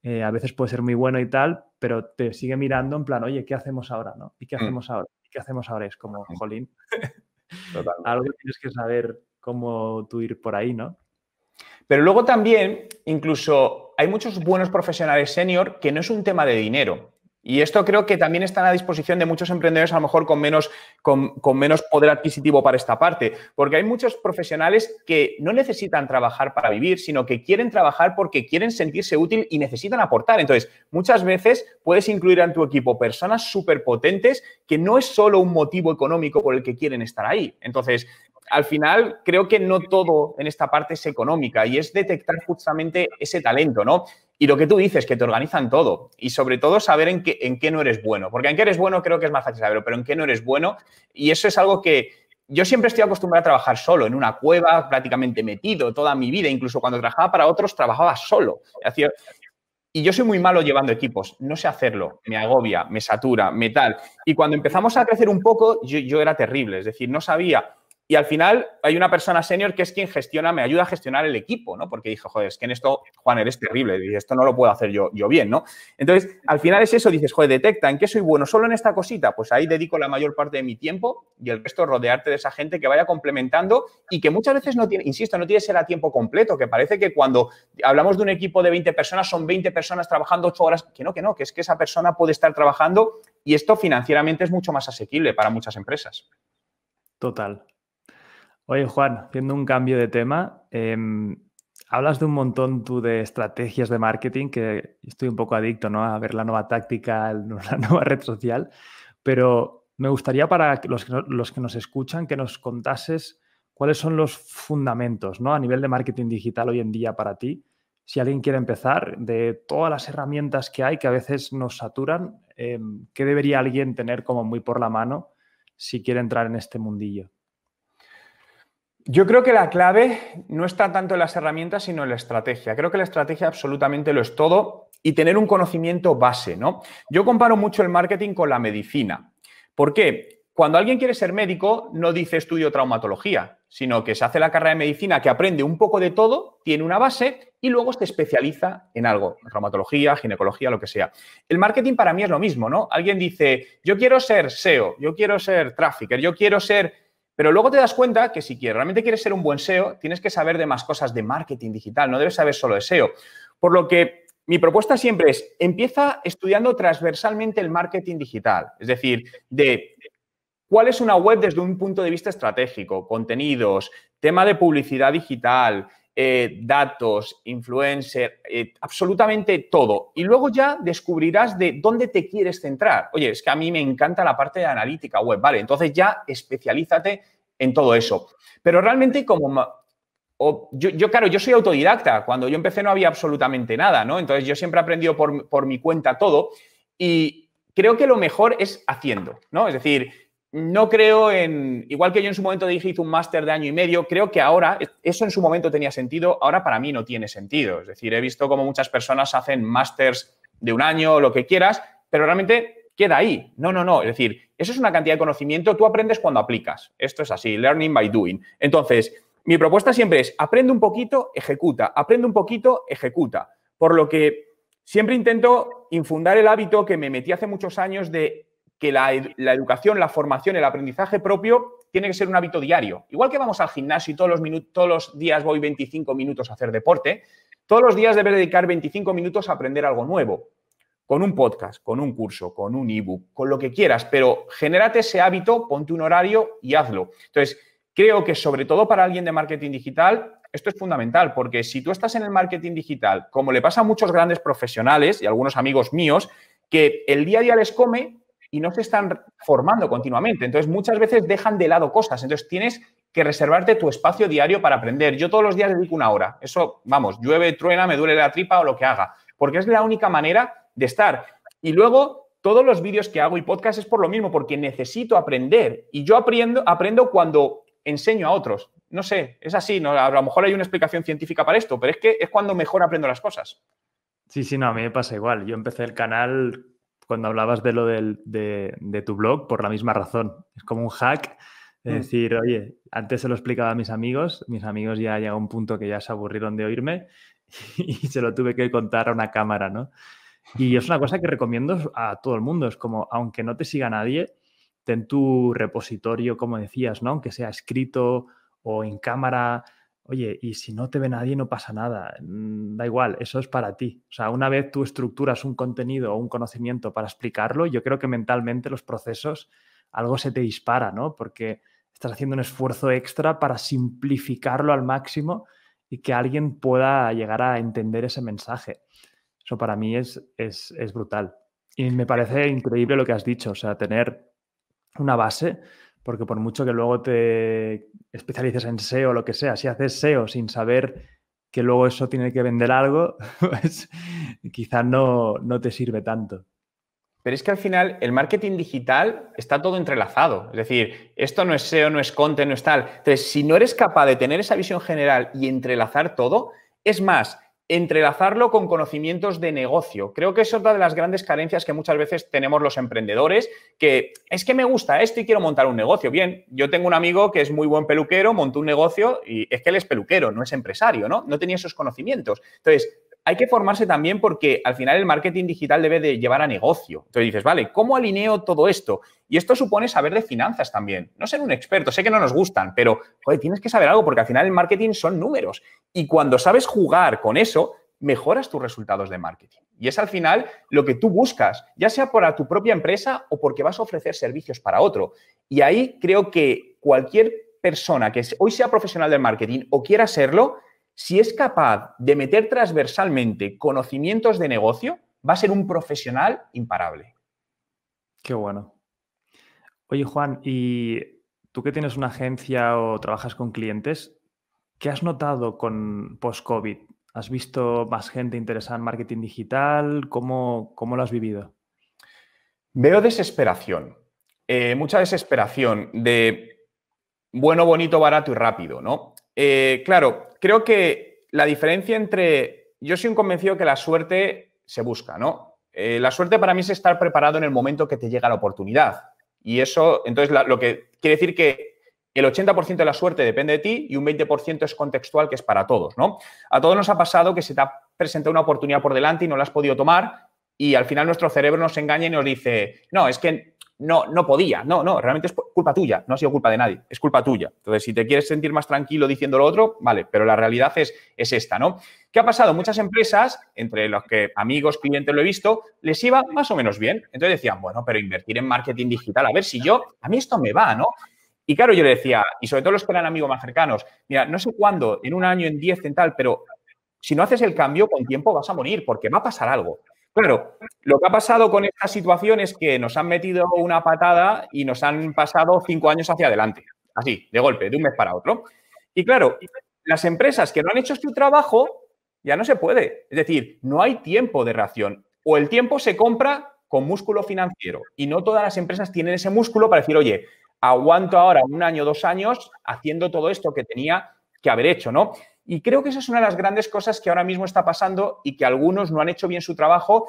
eh, a veces puede ser muy bueno y tal, pero te sigue mirando en plan, oye, ¿qué hacemos ahora? ¿no? ¿Y qué mm. hacemos ahora y qué hacemos ahora ¿qué hacemos ahora? Es como, jolín. Algo tienes que saber cómo tú ir por ahí, ¿no? Pero luego también, incluso hay muchos buenos profesionales senior que no es un tema de dinero. Y esto creo que también está a disposición de muchos emprendedores, a lo mejor con menos, con, con, menos poder adquisitivo para esta parte, porque hay muchos profesionales que no necesitan trabajar para vivir, sino que quieren trabajar porque quieren sentirse útil y necesitan aportar. Entonces, muchas veces puedes incluir en tu equipo personas súper potentes que no es solo un motivo económico por el que quieren estar ahí. Entonces, al final creo que no todo en esta parte es económica y es detectar justamente ese talento, ¿no? Y lo que tú dices, que te organizan todo. Y sobre todo saber en qué, en qué no eres bueno. Porque en qué eres bueno creo que es más fácil saberlo, pero en qué no eres bueno. Y eso es algo que yo siempre estoy acostumbrado a trabajar solo, en una cueva, prácticamente metido toda mi vida. Incluso cuando trabajaba para otros, trabajaba solo. Y yo soy muy malo llevando equipos. No sé hacerlo. Me agobia, me satura, me tal. Y cuando empezamos a crecer un poco, yo era terrible. Es decir, no sabía y al final hay una persona senior que es quien gestiona, me ayuda a gestionar el equipo, ¿no? Porque dije, joder, es que en esto, Juan, eres terrible, y esto no lo puedo hacer yo, yo bien, ¿no? Entonces, al final es eso, dices, joder, detecta, ¿en qué soy bueno? Solo en esta cosita, pues ahí dedico la mayor parte de mi tiempo y el resto rodearte de esa gente que vaya complementando y que muchas veces no tiene, insisto, no tiene que ser a tiempo completo, que parece que cuando hablamos de un equipo de 20 personas, son 20 personas trabajando 8 horas, que no, que no, que es que esa persona puede estar trabajando y esto financieramente es mucho más asequible para muchas empresas. Total, Oye, Juan, viendo un cambio de tema, em, hablas de un montón tú de estrategias de marketing, que estoy un poco adicto ¿no? a ver la nueva táctica, la nueva red social, pero me gustaría para los, que nos escuchan que nos contases cuáles son los fundamentos ¿no? a nivel de marketing digital hoy en día para ti. Si alguien quiere empezar, de todas las herramientas que hay que a veces nos saturan, em, ¿qué debería alguien tener como muy por la mano si quiere entrar en este mundillo? Yo creo que la clave no está tanto en las herramientas, sino en la estrategia. Creo que la estrategia absolutamente lo es todo y tener un conocimiento base, ¿no? Yo comparo mucho el marketing con la medicina. ¿Por qué? Cuando alguien quiere ser médico, no dice estudio traumatología, sino que se hace la carrera de medicina, que aprende un poco de todo, tiene una base y luego se especializa en algo, traumatología, ginecología, lo que sea. El marketing para mí es lo mismo, ¿no? Alguien dice, yo quiero ser SEO, yo quiero ser trafficker, yo quiero ser pero luego te das cuenta que si realmente quieres ser un buen SEO, tienes que saber de más cosas de marketing digital, no debes saber solo de SEO. Por lo que mi propuesta siempre es, empieza estudiando transversalmente el marketing digital, es decir, de cuál es una web desde un punto de vista estratégico, contenidos, tema de publicidad digital, eh, datos, influencer, eh, absolutamente todo. Y luego ya descubrirás de dónde te quieres centrar. Oye, es que a mí me encanta la parte de analítica web, ¿vale? Entonces ya especialízate en todo eso. Pero realmente como... yo, claro, yo soy autodidacta. Cuando yo empecé no había absolutamente nada, ¿no? Entonces yo siempre he aprendido por, por mi cuenta todo y creo que lo mejor es haciendo, ¿no? Es decir, no creo en, igual que yo en su momento dije, hice un máster de año y medio, creo que ahora, eso en su momento tenía sentido, ahora para mí no tiene sentido. Es decir, he visto como muchas personas hacen másters de un año, lo que quieras, pero realmente queda ahí. No, no, no. Es decir, eso es una cantidad de conocimiento, tú aprendes cuando aplicas. Esto es así, learning by doing. Entonces, mi propuesta siempre es, aprende un poquito, ejecuta, aprende un poquito, ejecuta. Por lo que siempre intento infundar el hábito que me metí hace muchos años de que la, educación, la formación, el aprendizaje propio tiene que ser un hábito diario. Igual que vamos al gimnasio y todos los, todos los días voy 25 minutos a hacer deporte, todos los días debes dedicar 25 minutos a aprender algo nuevo, con un podcast, con un curso, con un ebook, con lo que quieras, pero genérate ese hábito, ponte un horario y hazlo. Entonces, creo que sobre todo para alguien de marketing digital, esto es fundamental, porque si tú estás en el marketing digital, como le pasa a muchos grandes profesionales y algunos amigos míos, que el día a día les come y no se están formando continuamente. Entonces, muchas veces dejan de lado cosas. Entonces, tienes que reservarte tu espacio diario para aprender. Yo todos los días dedico una hora. Eso, vamos, llueve, truena, me duele la tripa o lo que haga. Porque es la única manera de estar. Y luego, todos los vídeos que hago y podcast es por lo mismo, porque necesito aprender. Y yo aprendo, aprendo cuando enseño a otros. No sé, es así. a lo mejor hay una explicación científica para esto, pero es que es cuando mejor aprendo las cosas. Sí, sí, no, a mí me pasa igual. Yo empecé el canal cuando hablabas de lo de, tu blog por la misma razón. Es como un hack. Es mm. decir, oye, antes se lo explicaba a mis amigos, mis amigos ya llegó a un punto que ya se aburrieron de oírme y se lo tuve que contar a una cámara, ¿no? Y es una cosa que recomiendo a todo el mundo, es como, aunque no te siga nadie, ten tu repositorio, como decías, ¿no? Aunque sea escrito o en cámara, Oye, y si no te ve nadie no pasa nada, mm, da igual, eso es para ti. O sea, una vez tú estructuras un contenido o un conocimiento para explicarlo, yo creo que mentalmente los procesos, algo se te dispara, ¿no? Porque estás haciendo un esfuerzo extra para simplificarlo al máximo y que alguien pueda llegar a entender ese mensaje. Eso para mí es, es, brutal. Y me parece increíble lo que has dicho, o sea, tener una base porque por mucho que luego te especialices en SEO o lo que sea, si haces SEO sin saber que luego eso tiene que vender algo, pues quizás no, no te sirve tanto. Pero es que al final el marketing digital está todo entrelazado. Es decir, esto no es SEO, no es content, no es tal. Entonces, si no eres capaz de tener esa visión general y entrelazar todo, es más, entrelazarlo con conocimientos de negocio. Creo que es otra de las grandes carencias que muchas veces tenemos los emprendedores, que es que me gusta esto y quiero montar un negocio. Bien, yo tengo un amigo que es muy buen peluquero, montó un negocio y es que él es peluquero, no es empresario, ¿no? No tenía esos conocimientos. Entonces, hay que formarse también porque al final el marketing digital debe de llevar a negocio. Entonces dices, vale, ¿cómo alineo todo esto? Y esto supone saber de finanzas también. No ser un experto, sé que no nos gustan, pero tienes que saber algo porque al final el marketing son números. Y cuando sabes jugar con eso, mejoras tus resultados de marketing. Y es al final lo que tú buscas, ya sea para tu propia empresa o porque vas a ofrecer servicios para otro. Y ahí creo que cualquier persona que hoy sea profesional del marketing o quiera serlo, si es capaz de meter transversalmente conocimientos de negocio, va a ser un profesional imparable. Qué bueno. Oye, Juan, y tú que tienes una agencia o trabajas con clientes, ¿qué has notado con post-COVID? ¿Has visto más gente interesada en marketing digital? ¿Cómo, cómo lo has vivido? Veo desesperación, eh, mucha desesperación de bueno, bonito, barato y rápido, ¿no? Eh, claro, creo que la diferencia entre. Yo soy un convencido que la suerte se busca, ¿no? Eh, la suerte para mí es estar preparado en el momento que te llega la oportunidad. Y eso, entonces, lo que quiere decir que el 80% de la suerte depende de ti y un 20% es contextual, que es para todos, ¿no? A todos nos ha pasado que se te ha presentado una oportunidad por delante y no la has podido tomar y al final nuestro cerebro nos engaña y nos dice, no, es que no, no podía. No, no, realmente es culpa tuya, no ha sido culpa de nadie, es culpa tuya. Entonces, si te quieres sentir más tranquilo diciendo lo otro, vale, pero la realidad es, es esta, ¿no? ¿Qué ha pasado? Muchas empresas, entre los que amigos, clientes lo he visto, les iba más o menos bien. Entonces decían, bueno, pero invertir en marketing digital, a ver si yo, a mí esto me va, ¿no? Y claro, yo le decía, y sobre todo los que eran amigos más cercanos, mira, no sé cuándo, en un año, en diez, en tal, pero si no haces el cambio con tiempo vas a morir porque va a pasar algo. Claro, lo que ha pasado con esta situación es que nos han metido una patada y nos han pasado cinco años hacia adelante, así, de golpe, de un mes para otro. Y claro, las empresas que no han hecho su trabajo ya no se puede. Es decir, no hay tiempo de reacción. O el tiempo se compra con músculo financiero y no todas las empresas tienen ese músculo para decir, oye, aguanto ahora un año, dos años haciendo todo esto que tenía que haber hecho, ¿no? Y creo que esa es una de las grandes cosas que ahora mismo está pasando y que algunos no han hecho bien su trabajo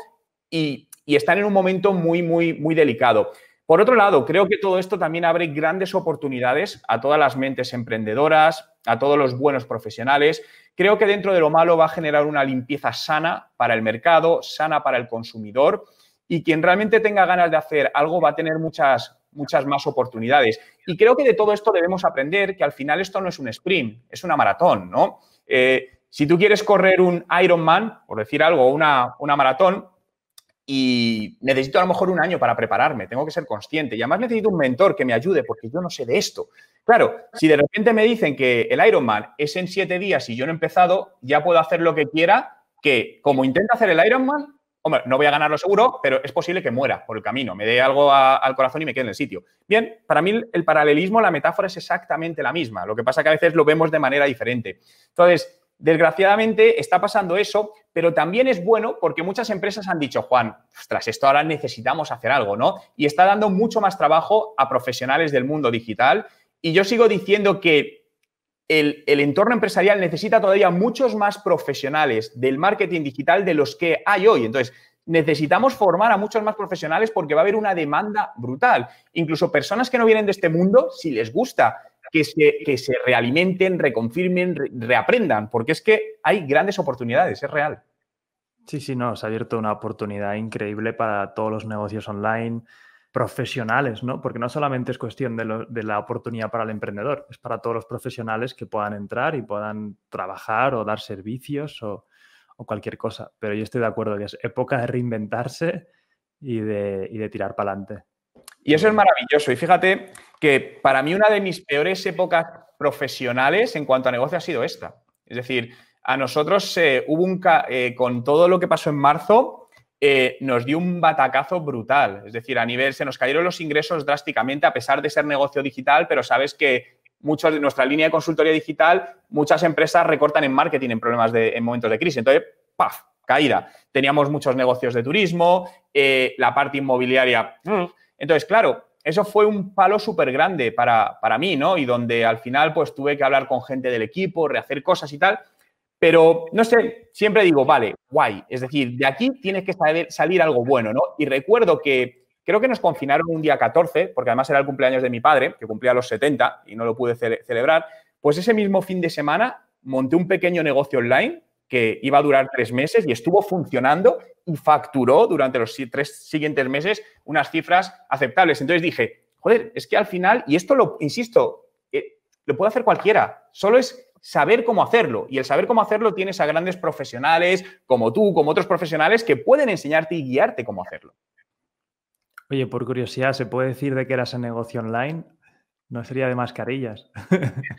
y, están en un momento muy, muy, muy delicado. Por otro lado, creo que todo esto también abre grandes oportunidades a todas las mentes emprendedoras, a todos los buenos profesionales. Creo que dentro de lo malo va a generar una limpieza sana para el mercado, sana para el consumidor y quien realmente tenga ganas de hacer algo va a tener muchas muchas más oportunidades. Y creo que de todo esto debemos aprender que al final esto no es un sprint, es una maratón, ¿no? Eh, si tú quieres correr un Ironman, por decir algo, una, una maratón, y necesito a lo mejor un año para prepararme, tengo que ser consciente. Y además necesito un mentor que me ayude porque yo no sé de esto. Claro, si de repente me dicen que el Ironman es en siete días y yo no he empezado, ya puedo hacer lo que quiera, que como intenta hacer el Ironman, hombre, no voy a ganarlo seguro, pero es posible que muera por el camino, me dé algo al corazón y me quede en el sitio. Bien, para mí el paralelismo, la metáfora es exactamente la misma, lo que pasa que a veces lo vemos de manera diferente. Entonces, desgraciadamente está pasando eso, pero también es bueno porque muchas empresas han dicho, Juan, tras esto ahora necesitamos hacer algo, ¿no? Y está dando mucho más trabajo a profesionales del mundo digital. Y yo sigo diciendo que el, entorno empresarial necesita todavía muchos más profesionales del marketing digital de los que hay hoy. Entonces, necesitamos formar a muchos más profesionales porque va a haber una demanda brutal. Incluso personas que no vienen de este mundo, si les gusta que se, que se realimenten, reconfirmen, reaprendan, porque es que hay grandes oportunidades, es real. Sí, sí, no, se ha abierto una oportunidad increíble para todos los negocios online profesionales, ¿no? Porque no solamente es cuestión de, la oportunidad para el emprendedor, es para todos los profesionales que puedan entrar y puedan trabajar o dar servicios o, cualquier cosa. Pero yo estoy de acuerdo que es época de reinventarse y de, tirar para adelante. Y eso es maravilloso. Y fíjate que para mí una de mis peores épocas profesionales en cuanto a negocio ha sido esta. Es decir, a nosotros eh, hubo un... Eh, con todo lo que pasó en marzo, eh, nos dio un batacazo brutal. Es decir, a nivel se nos cayeron los ingresos drásticamente a pesar de ser negocio digital, pero sabes que muchos de nuestra línea de consultoría digital, muchas empresas recortan en marketing en momentos de crisis. Entonces, ¡paf! Caída. Teníamos muchos negocios de turismo, eh, la parte inmobiliaria. Entonces, claro, eso fue un palo súper grande para, para mí, ¿no? Y donde al final, pues tuve que hablar con gente del equipo, rehacer cosas y tal. Pero, no sé, siempre digo, vale, guay. Es decir, de aquí tiene que saber, salir algo bueno, ¿no? Y recuerdo que creo que nos confinaron un día 14, porque además era el cumpleaños de mi padre, que cumplía los 70 y no lo pude celebrar. Pues ese mismo fin de semana monté un pequeño negocio online que iba a durar tres meses y estuvo funcionando y facturó durante los tres siguientes meses unas cifras aceptables. Entonces dije, joder, es que al final, y esto lo, insisto, eh, lo puede hacer cualquiera, solo es saber cómo hacerlo. Y el saber cómo hacerlo tienes a grandes profesionales como tú, como otros profesionales que pueden enseñarte y guiarte cómo hacerlo. Oye, por curiosidad, ¿se puede decir de que eras en negocio online? No sería de mascarillas.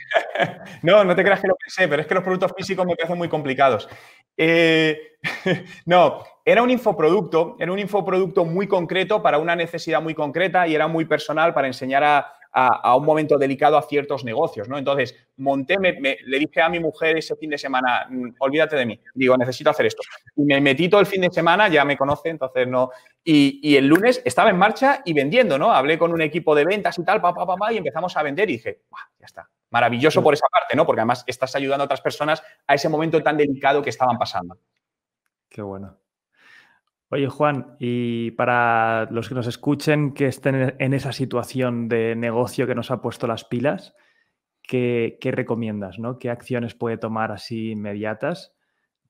no, no te creas que lo pensé, pero es que los productos físicos me parecen muy complicados. Eh, no, era un infoproducto, era un infoproducto muy concreto para una necesidad muy concreta y era muy personal para enseñar a, a, un momento delicado a ciertos negocios, ¿no? Entonces, monté, me, le dije a mi mujer ese fin de semana, mm, olvídate de mí, digo, necesito hacer esto. Y me metí todo el fin de semana, ya me conoce, entonces no. Y, el lunes estaba en marcha y vendiendo, ¿no? Hablé con un equipo de ventas y tal, papá, y empezamos a vender y dije, ya está, maravilloso por esa parte, ¿no? Porque además estás ayudando a otras personas a ese momento tan delicado que estaban pasando. Qué bueno. Oye, Juan, y para los que nos escuchen que estén en esa situación de negocio que nos ha puesto las pilas, ¿qué, recomiendas? ¿Qué acciones puede tomar así inmediatas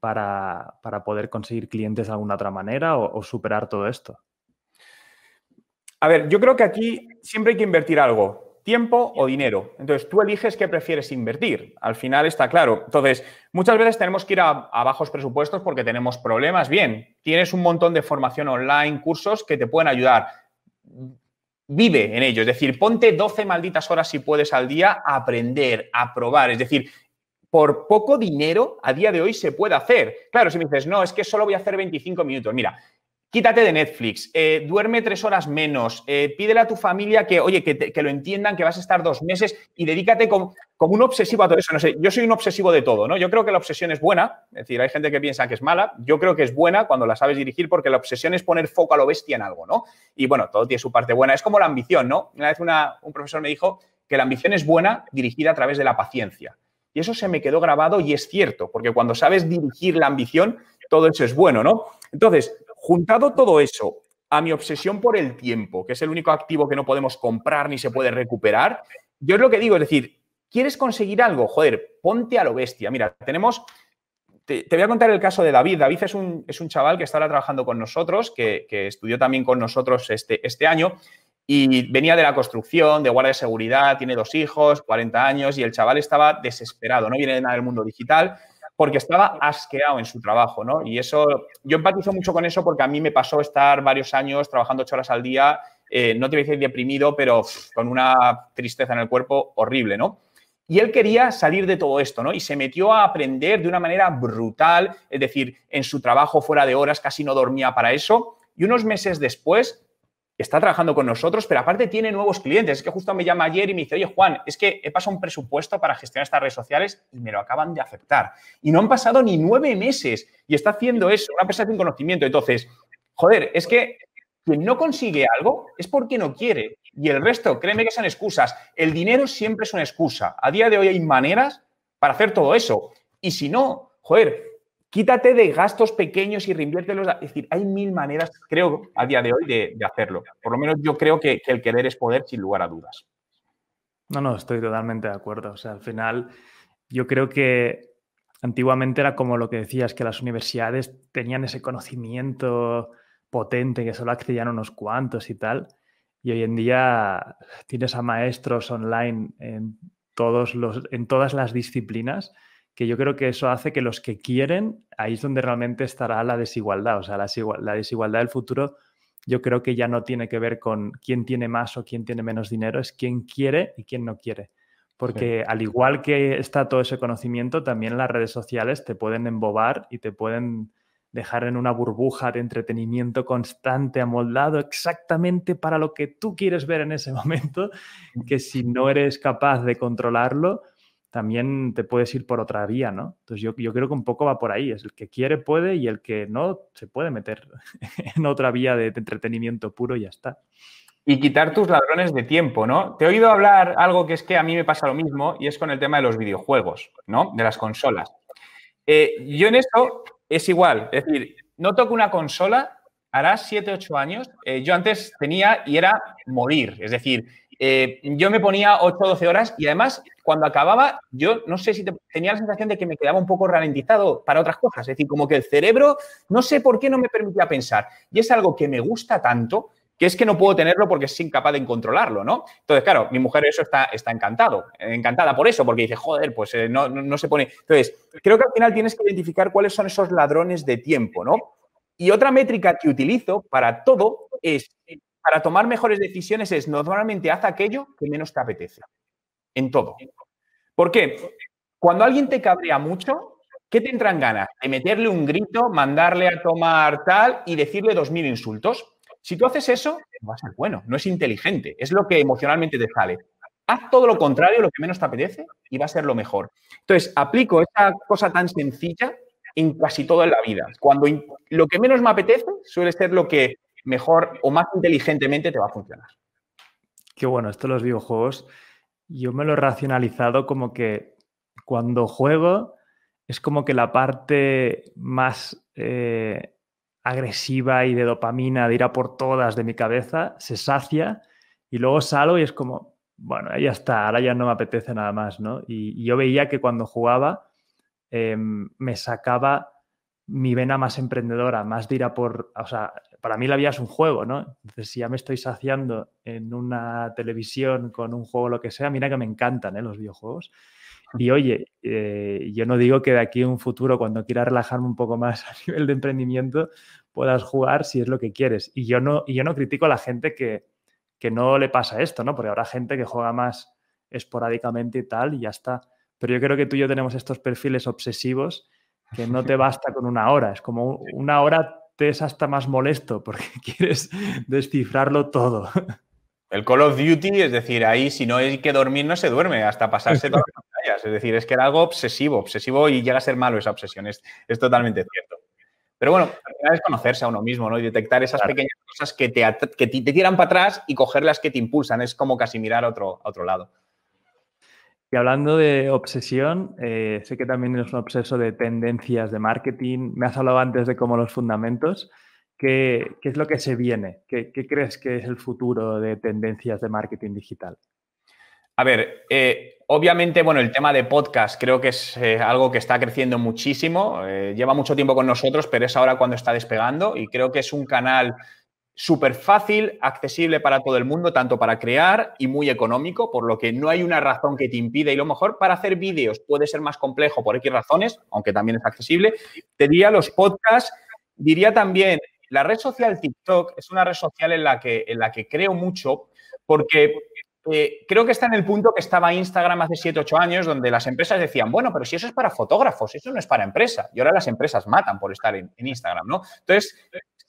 para, poder conseguir clientes de alguna otra manera o superar todo esto? A ver, yo creo que aquí siempre hay que invertir algo tiempo o dinero. Entonces, tú eliges qué prefieres invertir. Al final está claro. Entonces, muchas veces tenemos que ir a, bajos presupuestos porque tenemos problemas. Bien, tienes un montón de formación online, cursos que te pueden ayudar. Vive en ello. Es decir, ponte 12 malditas horas si puedes al día a aprender, a probar. Es decir, por poco dinero a día de hoy se puede hacer. Claro, si me dices, no, es que solo voy a hacer 25 minutos. Mira, Quítate de Netflix, eh, duerme tres horas menos, eh, pídele a tu familia que, oye, que, lo entiendan, que vas a estar dos meses y dedícate como, un obsesivo a todo eso. No sé, yo soy un obsesivo de todo, ¿no? Yo creo que la obsesión es buena, es decir, hay gente que piensa que es mala, yo creo que es buena cuando la sabes dirigir porque la obsesión es poner foco a lo bestia en algo, ¿no? Y bueno, todo tiene su parte buena, es como la ambición, ¿no? Una vez un profesor me dijo que la ambición es buena dirigida a través de la paciencia. Y eso se me quedó grabado y es cierto, porque cuando sabes dirigir la ambición, todo eso es bueno, ¿no? Entonces, Juntado todo eso a mi obsesión por el tiempo, que es el único activo que no podemos comprar ni se puede recuperar, yo es lo que digo, es decir, ¿quieres conseguir algo? Joder, ponte a lo bestia. Mira, tenemos... Te, voy a contar el caso de David. David es un, chaval que está ahora trabajando con nosotros, que, estudió también con nosotros este, este año y venía de la construcción, de guardia de seguridad, tiene dos hijos, 40 años y el chaval estaba desesperado, no viene de nada del mundo digital porque estaba asqueado en su trabajo, ¿no? Y eso, yo empatizo mucho con eso porque a mí me pasó estar varios años trabajando ocho horas al día, eh, no te voy a decir deprimido, pero con una tristeza en el cuerpo horrible, ¿no? Y él quería salir de todo esto, ¿no? Y se metió a aprender de una manera brutal, es decir, en su trabajo fuera de horas, casi no dormía para eso. Y unos meses después está trabajando con nosotros, pero aparte tiene nuevos clientes. Es que justo me llama ayer y me dice, oye Juan, es que he pasado un presupuesto para gestionar estas redes sociales y me lo acaban de aceptar. Y no han pasado ni nueve meses y está haciendo eso, una empresa sin conocimiento. Entonces, joder, es que quien no consigue algo es porque no quiere. Y el resto, créeme que son excusas. El dinero siempre es una excusa. A día de hoy hay maneras para hacer todo eso. Y si no, joder, Quítate de gastos pequeños y reinviértelos. Es decir, hay mil maneras, creo, a día de hoy de, hacerlo. Por lo menos yo creo que, el querer es poder, sin lugar a dudas. No, no, estoy totalmente de acuerdo. O sea, al final, yo creo que antiguamente era como lo que decías, que las universidades tenían ese conocimiento potente que solo accedían unos cuantos y tal. Y hoy en día tienes a maestros online en, todos los, en todas las disciplinas que yo creo que eso hace que los que quieren, ahí es donde realmente estará la desigualdad. O sea, la, desigualdad del futuro yo creo que ya no tiene que ver con quién tiene más o quién tiene menos dinero, es quién quiere y quién no quiere. Porque al igual que está todo ese conocimiento, también las redes sociales te pueden embobar y te pueden dejar en una burbuja de entretenimiento constante, amoldado exactamente para lo que tú quieres ver en ese momento, que si no eres capaz de controlarlo, también te puedes ir por otra vía, ¿no? Entonces yo, yo creo que un poco va por ahí, es el que quiere puede y el que no se puede meter en otra vía de, entretenimiento puro y ya está. Y quitar tus ladrones de tiempo, ¿no? Te he oído hablar algo que es que a mí me pasa lo mismo y es con el tema de los videojuegos, ¿no? De las consolas. Eh, yo en esto es igual, es decir, no toco una consola, hará 7, 8 años. Eh, yo antes tenía y era morir, es decir, eh, yo me ponía 8 o 12 horas y además cuando acababa, yo no sé si tenía la sensación de que me quedaba un poco ralentizado para otras cosas, es decir, como que el cerebro no sé por qué no me permitía pensar. Y es algo que me gusta tanto que es que no puedo tenerlo porque es incapaz de controlarlo, ¿no? Entonces, claro, mi mujer eso está, está encantado, encantada por eso, porque dice, joder, pues eh, no, no se pone. Entonces, creo que al final tienes que identificar cuáles son esos ladrones de tiempo, ¿no? Y otra métrica que utilizo para todo es para tomar mejores decisiones es normalmente haz aquello que menos te apetece. En todo. Porque Cuando alguien te cabrea mucho, ¿qué te entran ganas? De meterle un grito, mandarle a tomar tal y decirle dos mil insultos. Si tú haces eso, no va a ser bueno, no es inteligente, es lo que emocionalmente te sale. Haz todo lo contrario, lo que menos te apetece, y va a ser lo mejor. Entonces, aplico esta cosa tan sencilla en casi todo en la vida. Cuando lo que menos me apetece suele ser lo que mejor o más inteligentemente te va a funcionar. Qué bueno, esto los videojuegos, yo me lo he racionalizado como que cuando juego es como que la parte más eh, agresiva y de dopamina, de ir a por todas de mi cabeza, se sacia y luego salgo y es como, bueno, ya está, ahora ya no me apetece nada más, ¿no? Y, yo veía que cuando jugaba em, me sacaba mi vena más emprendedora, más de ir a por, o sea, para mí la vida es un juego, ¿no? Entonces, si ya me estoy saciando en una televisión con un juego, lo que sea, mira que me encantan ¿eh? los videojuegos. Y oye, eh, yo no digo que de aquí a un futuro, cuando quiera relajarme un poco más a nivel de emprendimiento, puedas jugar si es lo que quieres. Y yo no, y yo no critico a la gente que, que no le pasa esto, ¿no? Porque habrá gente que juega más esporádicamente y tal, y ya está. Pero yo creo que tú y yo tenemos estos perfiles obsesivos que no te basta con una hora. Es como una hora te es hasta más molesto porque quieres descifrarlo todo. El Call of Duty, es decir, ahí si no hay que dormir no se duerme hasta pasarse todas las pantallas. Es decir, es que era algo obsesivo, obsesivo y llega a ser malo esa obsesión. Es, totalmente cierto. Pero bueno, al final es conocerse a uno mismo, ¿no? Y detectar esas pequeñas cosas que, te, tiran para atrás y coger las que te impulsan. Es como casi mirar otro, a otro lado. Y hablando de obsesión, eh, sé que también eres un obseso de tendencias de marketing. Me has hablado antes de cómo los fundamentos. ¿Qué, es lo que se viene? ¿Qué, crees que es el futuro de tendencias de marketing digital? A ver, eh, obviamente, bueno, el tema de podcast creo que es eh, algo que está creciendo muchísimo. lleva mucho tiempo con nosotros, pero es ahora cuando está despegando y creo que es un canal súper fácil, accesible para todo el mundo, tanto para crear y muy económico, por lo que no hay una razón que te impida y lo mejor para hacer vídeos puede ser más complejo por X razones, aunque también es accesible. Te diría los podcasts, diría también la red social TikTok es una red social en la que, en la que creo mucho porque eh, creo que está en el punto que estaba Instagram hace 7, 8 años, donde las empresas decían, bueno, pero si eso es para fotógrafos, eso no es para empresa. Y ahora las empresas matan por estar en Instagram, ¿no? Entonces,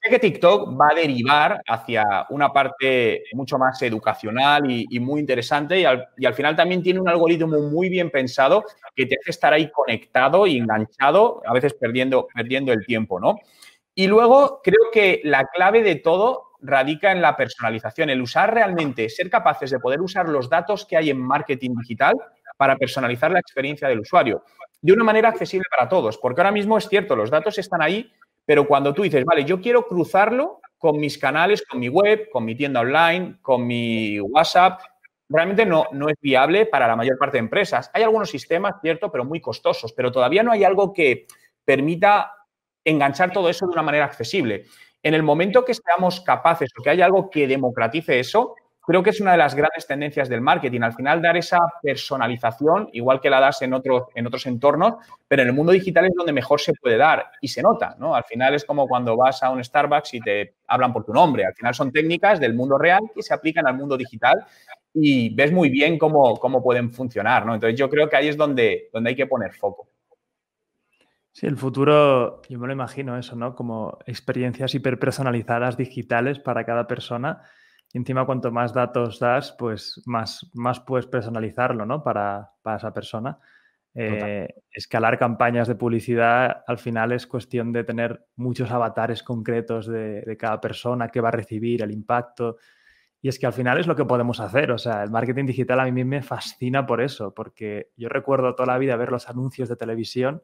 que TikTok va a derivar hacia una parte mucho más educacional y, muy interesante y al, final también tiene un algoritmo muy bien pensado que te hace estar ahí conectado y enganchado, a veces perdiendo, perdiendo el tiempo, ¿no? Y luego creo que la clave de todo radica en la personalización, el usar realmente, ser capaces de poder usar los datos que hay en marketing digital para personalizar la experiencia del usuario de una manera accesible para todos, porque ahora mismo es cierto, los datos están ahí, pero cuando tú dices, vale, yo quiero cruzarlo con mis canales, con mi web, con mi tienda online, con mi WhatsApp, realmente no, no es viable para la mayor parte de empresas. Hay algunos sistemas, cierto, pero muy costosos, pero todavía no hay algo que permita enganchar todo eso de una manera accesible. En el momento que seamos capaces o que haya algo que democratice eso, creo que es una de las grandes tendencias del marketing. Al final, dar esa personalización, igual que la das en, otros en otros entornos, pero en el mundo digital es donde mejor se puede dar y se nota, ¿no? Al final es como cuando vas a un Starbucks y te hablan por tu nombre. Al final son técnicas del mundo real que se aplican al mundo digital y ves muy bien cómo, pueden funcionar, ¿no? Entonces, yo creo que ahí es donde, donde hay que poner foco. Sí, el futuro, yo me lo imagino eso, ¿no? Como experiencias hiperpersonalizadas digitales para cada persona y encima, cuanto más datos das, pues más, puedes personalizarlo, ¿no? Para, esa persona. Eh, escalar campañas de publicidad al final es cuestión de tener muchos avatares concretos de, de cada persona que va a recibir el impacto. Y es que al final es lo que podemos hacer. O sea, el marketing digital a mí me fascina por eso, porque yo recuerdo toda la vida ver los anuncios de televisión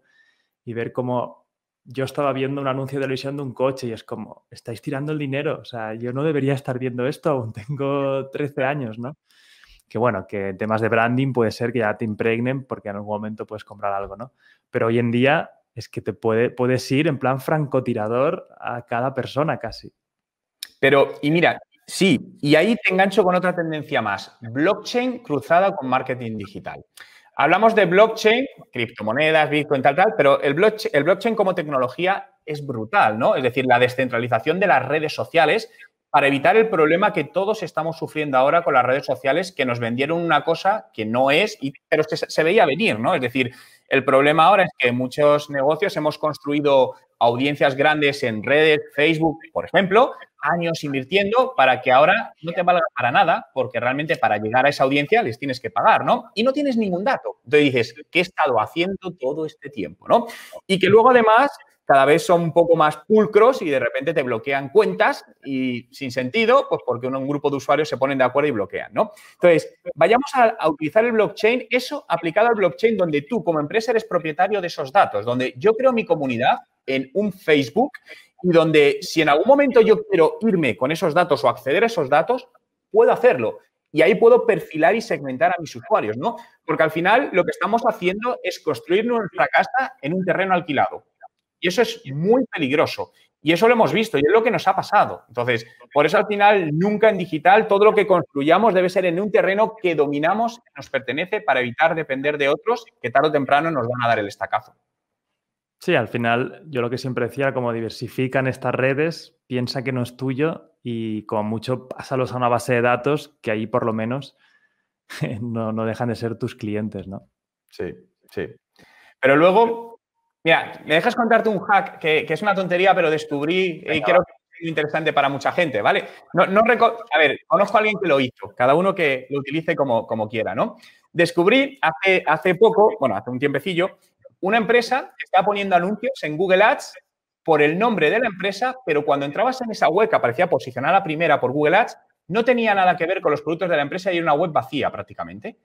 y ver cómo yo estaba viendo un anuncio de televisión de un coche y es como, estáis tirando el dinero, o sea, yo no debería estar viendo esto, aún tengo 13 años, ¿no? Que bueno, que temas de branding puede ser que ya te impregnen porque en algún momento puedes comprar algo, ¿no? Pero hoy en día es que te puedes ir en plan francotirador a cada persona casi. Pero, y mira, sí, y ahí te engancho con otra tendencia más, blockchain cruzada con marketing digital. Hablamos de blockchain, criptomonedas, Bitcoin, tal, tal, pero el blockchain, como tecnología es brutal, ¿no? Es decir, la descentralización de las redes sociales para evitar el problema que todos estamos sufriendo ahora con las redes sociales que nos vendieron una cosa que no es, pero que se veía venir, ¿no? Es decir, el problema ahora es que muchos negocios hemos construido audiencias grandes en redes, Facebook, por ejemplo, años invirtiendo para que ahora no te valga para nada, porque realmente para llegar a esa audiencia les tienes que pagar, ¿no? Y no tienes ningún dato. Entonces dices, ¿qué he estado haciendo todo este tiempo, no? Y que luego además cada vez son un poco más pulcros y de repente te bloquean cuentas y sin sentido, pues porque un, grupo de usuarios se ponen de acuerdo y bloquean, ¿no? Entonces, vayamos a, utilizar el blockchain, eso aplicado al blockchain donde tú como empresa eres propietario de esos datos, donde yo creo mi comunidad en un Facebook y donde si en algún momento yo quiero irme con esos datos o acceder a esos datos, puedo hacerlo. Y ahí puedo perfilar y segmentar a mis usuarios, ¿no? Porque al final lo que estamos haciendo es construir nuestra casa en un terreno alquilado y eso es muy peligroso. Y eso lo hemos visto y es lo que nos ha pasado. Entonces, por eso al final, nunca en digital, todo lo que construyamos debe ser en un terreno que dominamos, que nos pertenece, para evitar depender de otros que tarde o temprano nos van a dar el estacazo. Sí, al final, yo lo que siempre decía, como diversifican estas redes, piensa que no es tuyo y como mucho pásalos a una base de datos que ahí por lo menos no, no dejan de ser tus clientes, ¿no? Sí, sí. Pero luego, Mira, me dejas contarte un hack que, es una tontería, pero descubrí eh, y creo que es interesante para mucha gente, ¿vale? No, a ver, conozco a alguien que lo hizo, cada uno que lo utilice como, como quiera, ¿no? Descubrí hace, poco, bueno, hace un tiempecillo, una empresa que estaba poniendo anuncios en Google Ads por el nombre de la empresa, pero cuando entrabas en esa web que aparecía posicionada primera por Google Ads, no tenía nada que ver con los productos de la empresa y era una web vacía prácticamente.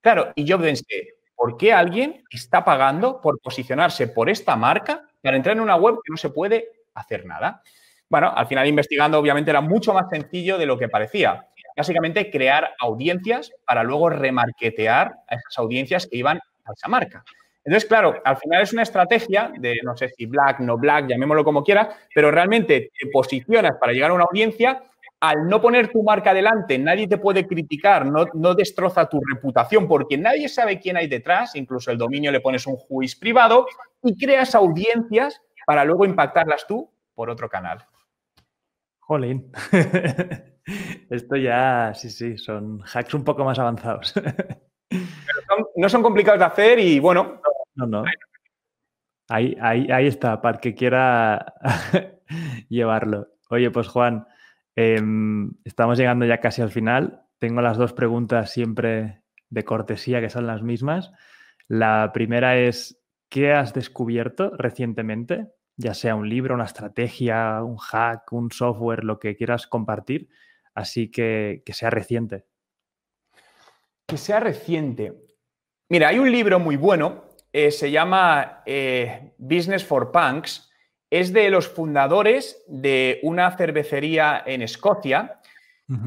Claro, y yo pensé, ¿Por qué alguien está pagando por posicionarse por esta marca para entrar en una web que no se puede hacer nada? Bueno, al final investigando obviamente era mucho más sencillo de lo que parecía. Básicamente crear audiencias para luego remarquetear a esas audiencias que iban a esa marca. Entonces, claro, al final es una estrategia de, no sé si black, no black, llamémoslo como quiera, pero realmente te posicionas para llegar a una audiencia al no poner tu marca adelante... nadie te puede criticar, no, destroza tu reputación, porque nadie sabe quién hay detrás, incluso el dominio le pones un juiz privado y creas audiencias para luego impactarlas tú por otro canal. Jolín. Esto ya, sí, sí, son hacks un poco más avanzados. Pero no son complicados de hacer y bueno. No, no. Ahí, ahí está, para que quiera llevarlo. Oye, pues Juan, Em, estamos llegando ya casi al final. Tengo las dos preguntas siempre de cortesía que son las mismas. La primera es, ¿qué has descubierto recientemente? Ya sea un libro, una estrategia, un hack, un software, lo que quieras compartir. Así que que sea reciente. Que sea reciente. Mira, hay un libro muy bueno, eh, se llama eh, Business for Punks es de los fundadores de una cervecería en Escocia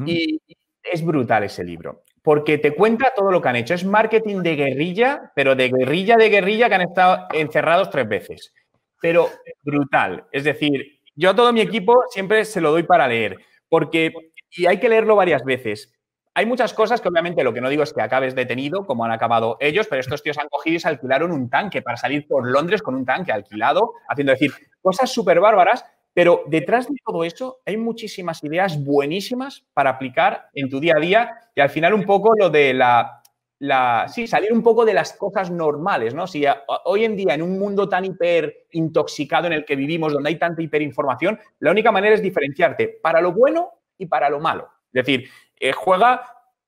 y es brutal ese libro, porque te cuenta todo lo que han hecho. Es marketing de guerrilla, pero de guerrilla de guerrilla que han estado encerrados tres veces, pero brutal. Es decir, yo a todo mi equipo siempre se lo doy para leer, porque y hay que leerlo varias veces, hay muchas cosas que obviamente lo que no digo es que acabes detenido, como han acabado ellos, pero estos tíos han cogido y se alquilaron un tanque para salir por Londres con un tanque alquilado, haciendo decir cosas súper bárbaras, pero detrás de todo eso hay muchísimas ideas buenísimas para aplicar en tu día a día y al final un poco lo de la... la sí, salir un poco de las cosas normales, ¿no? Si hoy en día en un mundo tan hiper intoxicado en el que vivimos, donde hay tanta hiperinformación, la única manera es diferenciarte para lo bueno y para lo malo. Es decir, eh, juega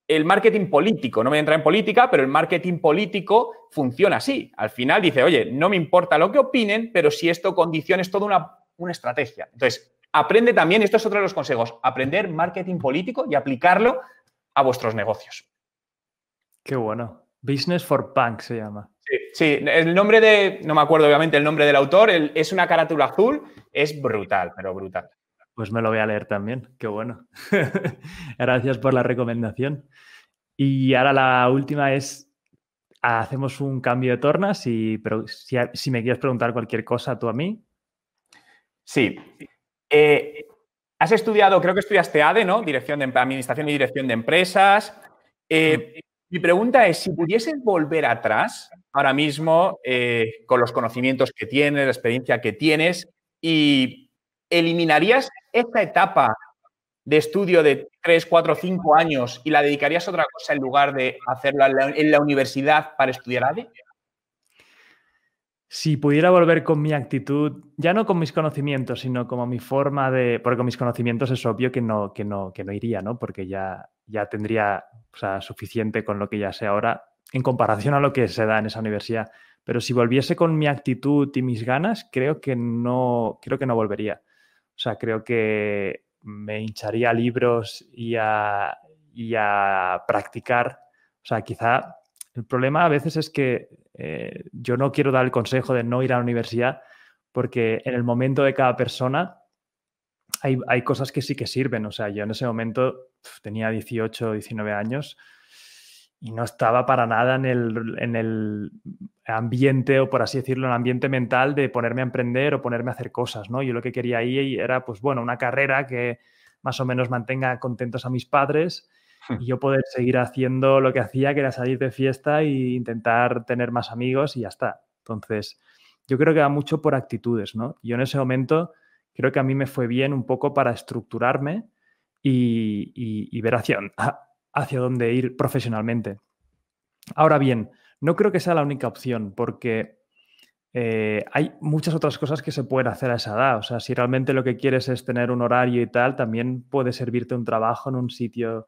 el marketing político. No me voy a entrar en política, pero el marketing político funciona así. Al final dice, oye, no me importa lo que opinen, pero si esto condiciona es toda una, estrategia. Entonces, aprende también, esto es otro de los consejos, aprender marketing político y aplicarlo a vuestros negocios. Qué bueno. Business for Punk se llama. Sí, el nombre de, no me acuerdo obviamente el nombre del autor, es una carátula azul, es brutal, pero brutal. Pues me lo voy a leer también, qué bueno. Gracias por la recomendación. Y ahora la última es, hacemos un cambio de tornas y pero si, me quieres preguntar cualquier cosa tú a mí. Sí. Eh, has estudiado, creo que estudiaste ADE, ¿no? Dirección de em, Administración y Dirección de Empresas. Eh, mi pregunta es, si pudieses volver atrás ahora mismo eh, con los conocimientos que tienes, la experiencia que tienes y ¿Eliminarías esta etapa de estudio de 3, 4, 5 años y la dedicarías a otra cosa en lugar de hacerlo en la, universidad para estudiar ADE? Si pudiera volver con mi actitud, ya no con mis conocimientos, sino como mi forma de. Porque con mis conocimientos es obvio que no, que no, que no iría, ¿no? Porque ya, ya tendría sea, suficiente con lo que ya sé ahora en comparación a lo que se da en esa universidad. Pero si volviese con mi actitud y mis ganas, creo que no, creo que no volvería. O sea, creo que me hincharía a libros y a, practicar. O sea, quizá el problema a veces es que eh, yo no quiero dar el consejo de no ir a la universidad porque en el momento de cada persona hay, cosas que sí que sirven. O sea, yo en ese momento tenía 18, 19 años y no estaba para nada en el, ambiente, o por así decirlo, en el ambiente mental de ponerme a emprender o ponerme a hacer cosas, ¿no? Yo lo que quería ahí era, pues bueno, una carrera que más o menos mantenga contentos a mis padres hmm. y yo poder seguir haciendo lo que hacía, que era salir de fiesta e intentar tener más amigos y ya está. Entonces, yo creo que va mucho por actitudes, ¿no? Yo en ese momento creo que a mí me fue bien un poco para estructurarme y, y, y ver hacia, hacia dónde ir profesionalmente. Ahora bien, no creo que sea la única opción porque eh, hay muchas otras cosas que se pueden hacer a esa edad. O sea, si realmente lo que quieres es tener un horario y tal, también puede servirte un trabajo en un sitio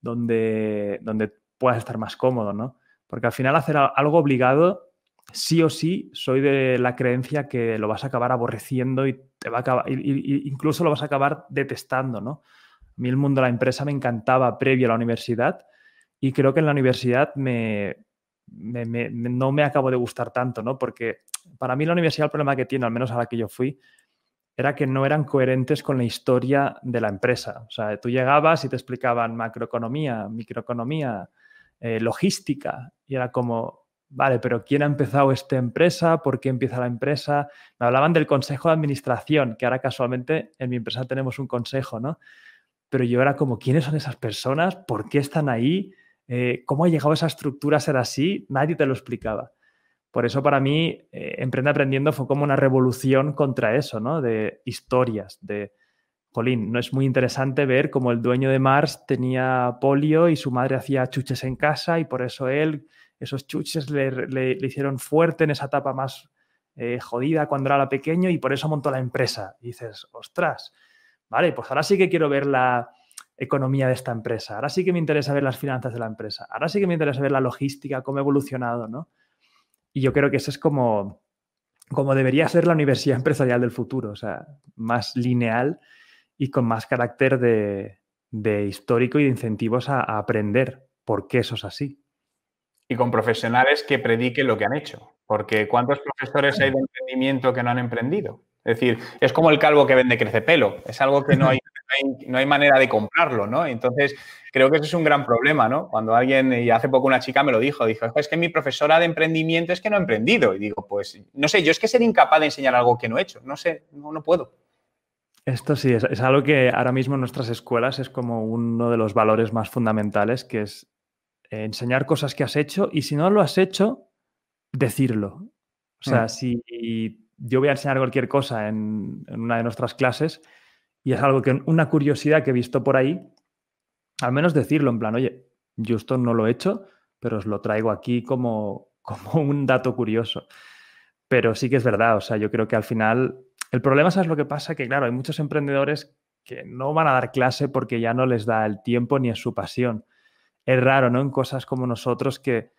donde, donde puedas estar más cómodo, ¿no? Porque al final hacer algo obligado, sí o sí, soy de la creencia que lo vas a acabar aborreciendo y te va a acabar, incluso lo vas a acabar detestando, ¿no? mí el mundo de la empresa me encantaba previo a la universidad y creo que en la universidad me, no me acabo de gustar tanto, ¿no? Porque para mí la universidad el problema que tiene, al menos a la que yo fui, era que no eran coherentes con la historia de la empresa. O sea, tú llegabas y te explicaban macroeconomía, microeconomía, eh, logística, y era como, vale, pero ¿quién ha empezado esta empresa? ¿Por qué empieza la empresa? Me hablaban del consejo de administración, que ahora casualmente en mi empresa tenemos un consejo, ¿no? pero yo era como, ¿quiénes son esas personas? ¿Por qué están ahí? Eh, ¿Cómo ha llegado esa estructura a ser así? Nadie te lo explicaba. Por eso para mí, eh, Aprendiendo fue como una revolución contra eso, ¿no? De historias, de, Jolín, no es muy interesante ver cómo el dueño de Mars tenía polio y su madre hacía chuches en casa y por eso él, esos chuches le, hicieron fuerte en esa etapa más eh, jodida cuando era pequeño y por eso montó la empresa. dices, ostras, Vale, pues ahora sí que quiero ver la economía de esta empresa, ahora sí que me interesa ver las finanzas de la empresa, ahora sí que me interesa ver la logística, cómo ha evolucionado, ¿no? Y yo creo que eso es como, como debería ser la universidad empresarial del futuro, o sea, más lineal y con más carácter de, histórico y de incentivos a, aprender por qué eso es así. Y con profesionales que prediquen lo que han hecho, porque ¿cuántos profesores hay de emprendimiento que no han emprendido? Es decir, es como el calvo que vende crece pelo. Es algo que no hay, no hay, manera de comprarlo, ¿no? Entonces, creo que eso es un gran problema, ¿no? Cuando alguien, y hace poco una chica me lo dijo, dijo, es que mi profesora de emprendimiento es que no ha emprendido. Y digo, pues, no sé, yo es que ser incapaz de enseñar algo que no he hecho. No sé, no, puedo. Esto sí, es, algo que ahora mismo en nuestras escuelas es como uno de los valores más fundamentales, que es eh, enseñar cosas que has hecho y si no lo has hecho, decirlo. O sea, mm. si yo voy a enseñar cualquier cosa en, una de nuestras clases y es algo que una curiosidad que he visto por ahí, al menos decirlo en plan, oye, yo esto no lo he hecho, pero os lo traigo aquí como, como un dato curioso. Pero sí que es verdad, o sea, yo creo que al final el problema es lo que pasa, que claro, hay muchos emprendedores que no van a dar clase porque ya no les da el tiempo ni es su pasión. Es raro, ¿no? En cosas como nosotros que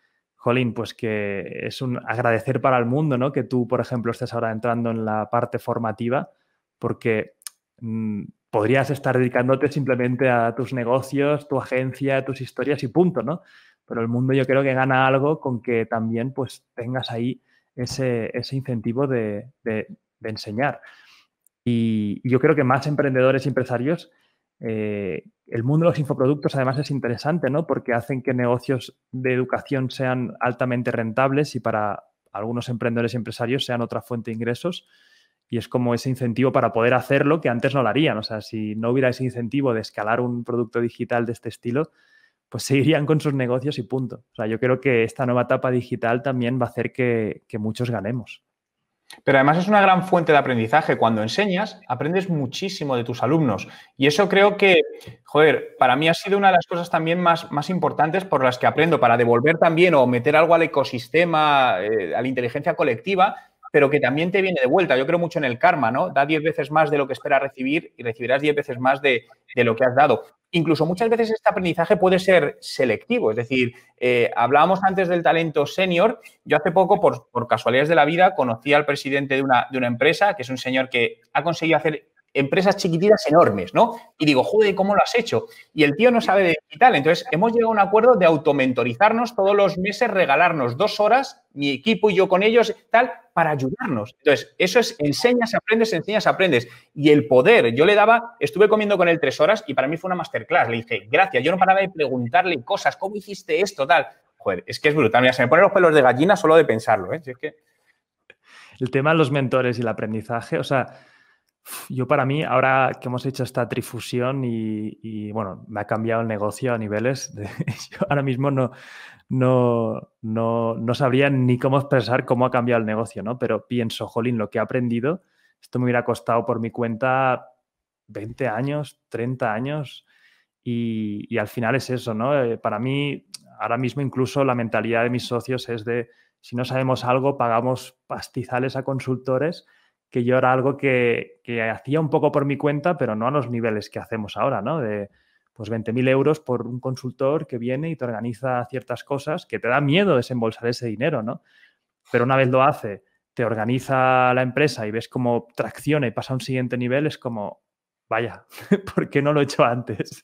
Colin, pues que es un agradecer para el mundo, ¿no? Que tú, por ejemplo, estés ahora entrando en la parte formativa, porque mm, podrías estar dedicándote simplemente a tus negocios, tu agencia, tus historias y punto, ¿no? Pero el mundo yo creo que gana algo con que también pues tengas ahí ese, incentivo de, enseñar. Y, y yo creo que más emprendedores y empresarios eh, el mundo de los infoproductos además es interesante, ¿no? Porque hacen que negocios de educación sean altamente rentables y para algunos emprendedores y empresarios sean otra fuente de ingresos. Y es como ese incentivo para poder hacerlo que antes no lo harían. O sea, si no hubiera ese incentivo de escalar un producto digital de este estilo, pues seguirían con sus negocios y punto. yo creo que esta nueva etapa digital también va a hacer que muchos ganemos. Pero además es una gran fuente de aprendizaje. Cuando enseñas, aprendes muchísimo de tus alumnos. Y eso creo que, joder, para mí ha sido una de las cosas también más, importantes por las que aprendo, para devolver también o meter algo al ecosistema, eh, a la inteligencia colectiva, pero que también te viene de vuelta. Yo creo mucho en el karma, ¿no? Da 10 veces más de lo que espera recibir y recibirás 10 veces más de, de, lo que has dado. Incluso muchas veces este aprendizaje puede ser selectivo, es decir, eh, hablábamos antes del talento senior. Yo hace poco, por, casualidades de la vida, conocí al presidente de una, de una empresa, que es un señor que ha conseguido hacer empresas chiquititas enormes, ¿no? Y digo, joder, ¿cómo lo has hecho? Y el tío no sabe de tal. Entonces, hemos llegado a un acuerdo de automentorizarnos todos los meses, regalarnos dos horas, mi equipo y yo con ellos, tal, para ayudarnos. Entonces, eso es enseñas, aprendes, enseñas, aprendes. Y el poder, yo le daba, estuve comiendo con él tres horas y para mí fue una masterclass. Le dije, gracias, yo no paraba de preguntarle cosas, ¿cómo hiciste esto, tal? Joder, es que es brutal. Mira, se me ponen los pelos de gallina solo de pensarlo, ¿eh? que... El tema de los mentores y el aprendizaje, o sea, yo para mí, ahora que hemos hecho esta trifusión y, bueno, me ha cambiado el negocio a niveles, yo ahora mismo no, no, no, sabría ni cómo expresar cómo ha cambiado el negocio, ¿no? Pero pienso, jolín, lo que he aprendido, esto me hubiera costado por mi cuenta 20 años, 30 años y, al final es eso, ¿no? Eh, para mí, ahora mismo incluso la mentalidad de mis socios es de, si no sabemos algo, pagamos pastizales a consultores que yo era algo que, hacía un poco por mi cuenta, pero no a los niveles que hacemos ahora, ¿no? De pues 20.000 euros por un consultor que viene y te organiza ciertas cosas, que te da miedo desembolsar ese dinero, ¿no? Pero una vez lo hace, te organiza la empresa y ves cómo tracciona y pasa a un siguiente nivel, es como, vaya, ¿por qué no lo he hecho antes?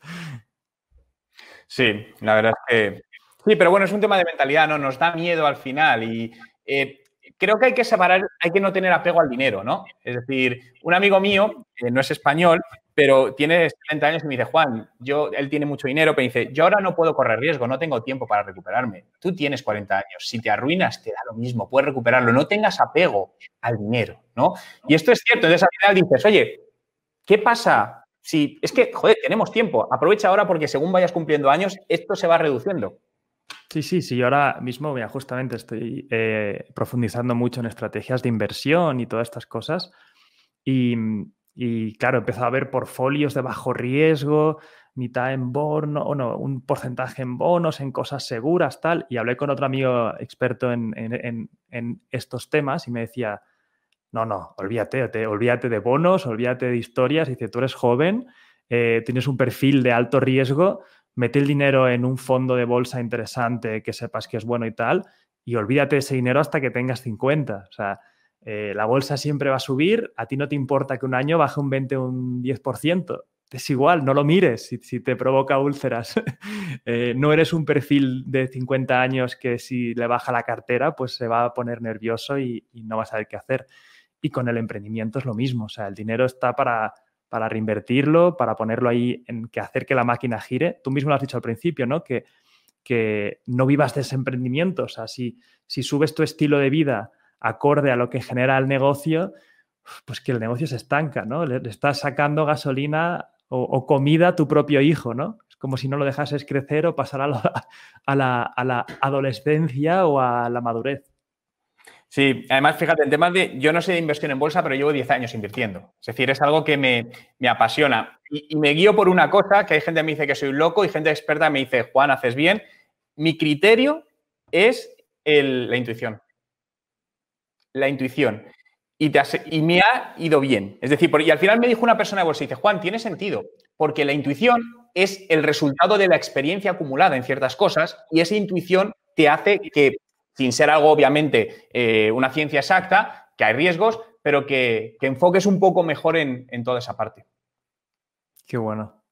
Sí, la verdad es que... Sí, pero bueno, es un tema de mentalidad, ¿no? Nos da miedo al final y... Eh, creo que hay que separar, hay que no tener apego al dinero, ¿no? Es decir, un amigo mío, no es español, pero tiene 30 años y me dice, Juan, yo, él tiene mucho dinero, pero dice, yo ahora no puedo correr riesgo, no tengo tiempo para recuperarme. Tú tienes 40 años, si te arruinas, te da lo mismo, puedes recuperarlo, no tengas apego al dinero, ¿no? Y esto es cierto, entonces al final dices, oye, ¿qué pasa? Si es que, joder, tenemos tiempo, aprovecha ahora porque según vayas cumpliendo años, esto se va reduciendo. Sí, sí, sí. Yo ahora mismo, mira, justamente estoy eh, profundizando mucho en estrategias de inversión y todas estas cosas. Y, y claro, empezó a ver portfolios de bajo riesgo, mitad en bono, o no, un porcentaje en bonos, en cosas seguras, tal. Y hablé con otro amigo experto en, estos temas y me decía, no, no, olvídate, olvídate de bonos, olvídate de historias. Y dice, tú eres joven, eh, tienes un perfil de alto riesgo, mete el dinero en un fondo de bolsa interesante que sepas que es bueno y tal, y olvídate de ese dinero hasta que tengas 50. O sea, eh, la bolsa siempre va a subir, a ti no te importa que un año baje un 20 o un 10%. Es igual, no lo mires si, te provoca úlceras. Eh, no eres un perfil de 50 años que si le baja la cartera, pues se va a poner nervioso y, y no va a saber qué hacer. Y con el emprendimiento es lo mismo. O sea, el dinero está para para reinvertirlo, para ponerlo ahí, en que hacer que la máquina gire. Tú mismo lo has dicho al principio, ¿no? Que, que no vivas de ese O sea, si, subes tu estilo de vida acorde a lo que genera el negocio, pues que el negocio se estanca, ¿no? Le, estás sacando gasolina o, comida a tu propio hijo, ¿no? Es como si no lo dejases crecer o pasar a la, a la adolescencia o a la madurez. Sí, además, fíjate, el tema de. Yo no sé de inversión en bolsa, pero llevo 10 años invirtiendo. Es decir, es algo que me, apasiona. Y, me guío por una cosa: que hay gente que me dice que soy loco y gente experta me dice, Juan, haces bien. Mi criterio es la intuición. La intuición. Y, te y me ha ido bien. Es decir, y al final me dijo una persona de bolsa y dice, Juan, tiene sentido, porque la intuición es el resultado de la experiencia acumulada en ciertas cosas y esa intuición te hace que sin ser algo obviamente eh, una ciencia exacta, que hay riesgos, pero que, enfoques un poco mejor en, toda esa parte. Qué bueno.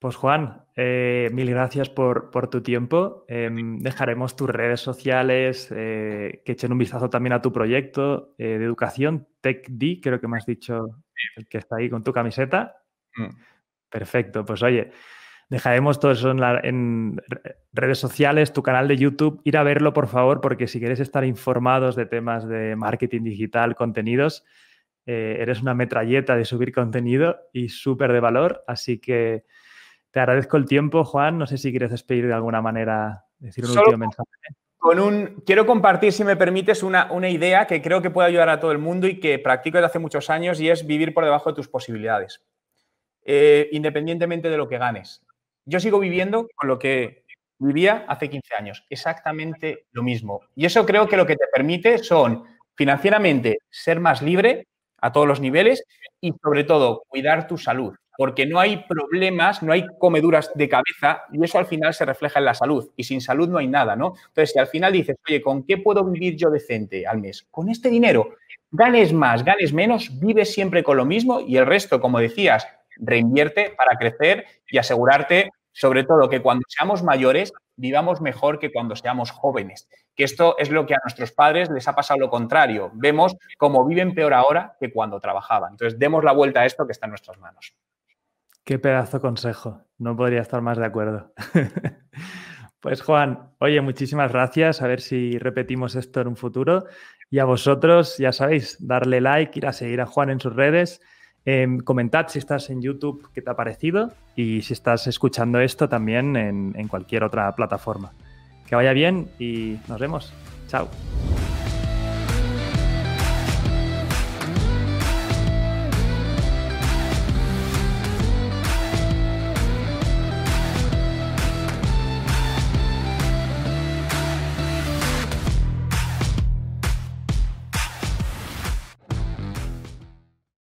Pues Juan, eh, mil gracias por, por tu tiempo. Em, dejaremos tus redes sociales, eh, que echen un vistazo también a tu proyecto de educación, TechD, creo que me has dicho el que está ahí con tu camiseta. Mm. Perfecto, pues oye, Dejaremos todo eso en, redes sociales, tu canal de YouTube. Ir a verlo, por favor, porque si quieres estar informados de temas de marketing digital, contenidos, eh, eres una metralleta de subir contenido y súper de valor. Así que te agradezco el tiempo, Juan. No sé si quieres despedir de alguna manera, decir un último mensaje. Con un, quiero compartir, si me permites, una, idea que creo que puede ayudar a todo el mundo y que practico desde hace muchos años y es vivir por debajo de tus posibilidades. Eh, independientemente de lo que ganes. Yo sigo viviendo con lo que vivía hace 15 años, exactamente lo mismo. Y eso creo que lo que te permite son financieramente ser más libre a todos los niveles y sobre todo cuidar tu salud, porque no hay problemas, no hay comeduras de cabeza y eso al final se refleja en la salud y sin salud no hay nada, ¿no? Entonces, si al final dices, oye, ¿con qué puedo vivir yo decente al mes? Con este dinero, ganes más, ganes menos, vives siempre con lo mismo y el resto, como decías, reinvierte para crecer y asegurarte, sobre todo, que cuando seamos mayores vivamos mejor que cuando seamos jóvenes. Que esto es lo que a nuestros padres les ha pasado lo contrario. Vemos cómo viven peor ahora que cuando trabajaban. Entonces, demos la vuelta a esto que está en nuestras manos. Qué pedazo consejo. No podría estar más de acuerdo. pues Juan, oye, muchísimas gracias. A ver si repetimos esto en un futuro. Y a vosotros, ya sabéis, darle like, ir a seguir a Juan en sus redes. Em, comentad si estás en YouTube qué te ha parecido y si estás escuchando esto también en cualquier otra plataforma. Que vaya bien y nos vemos. Chao.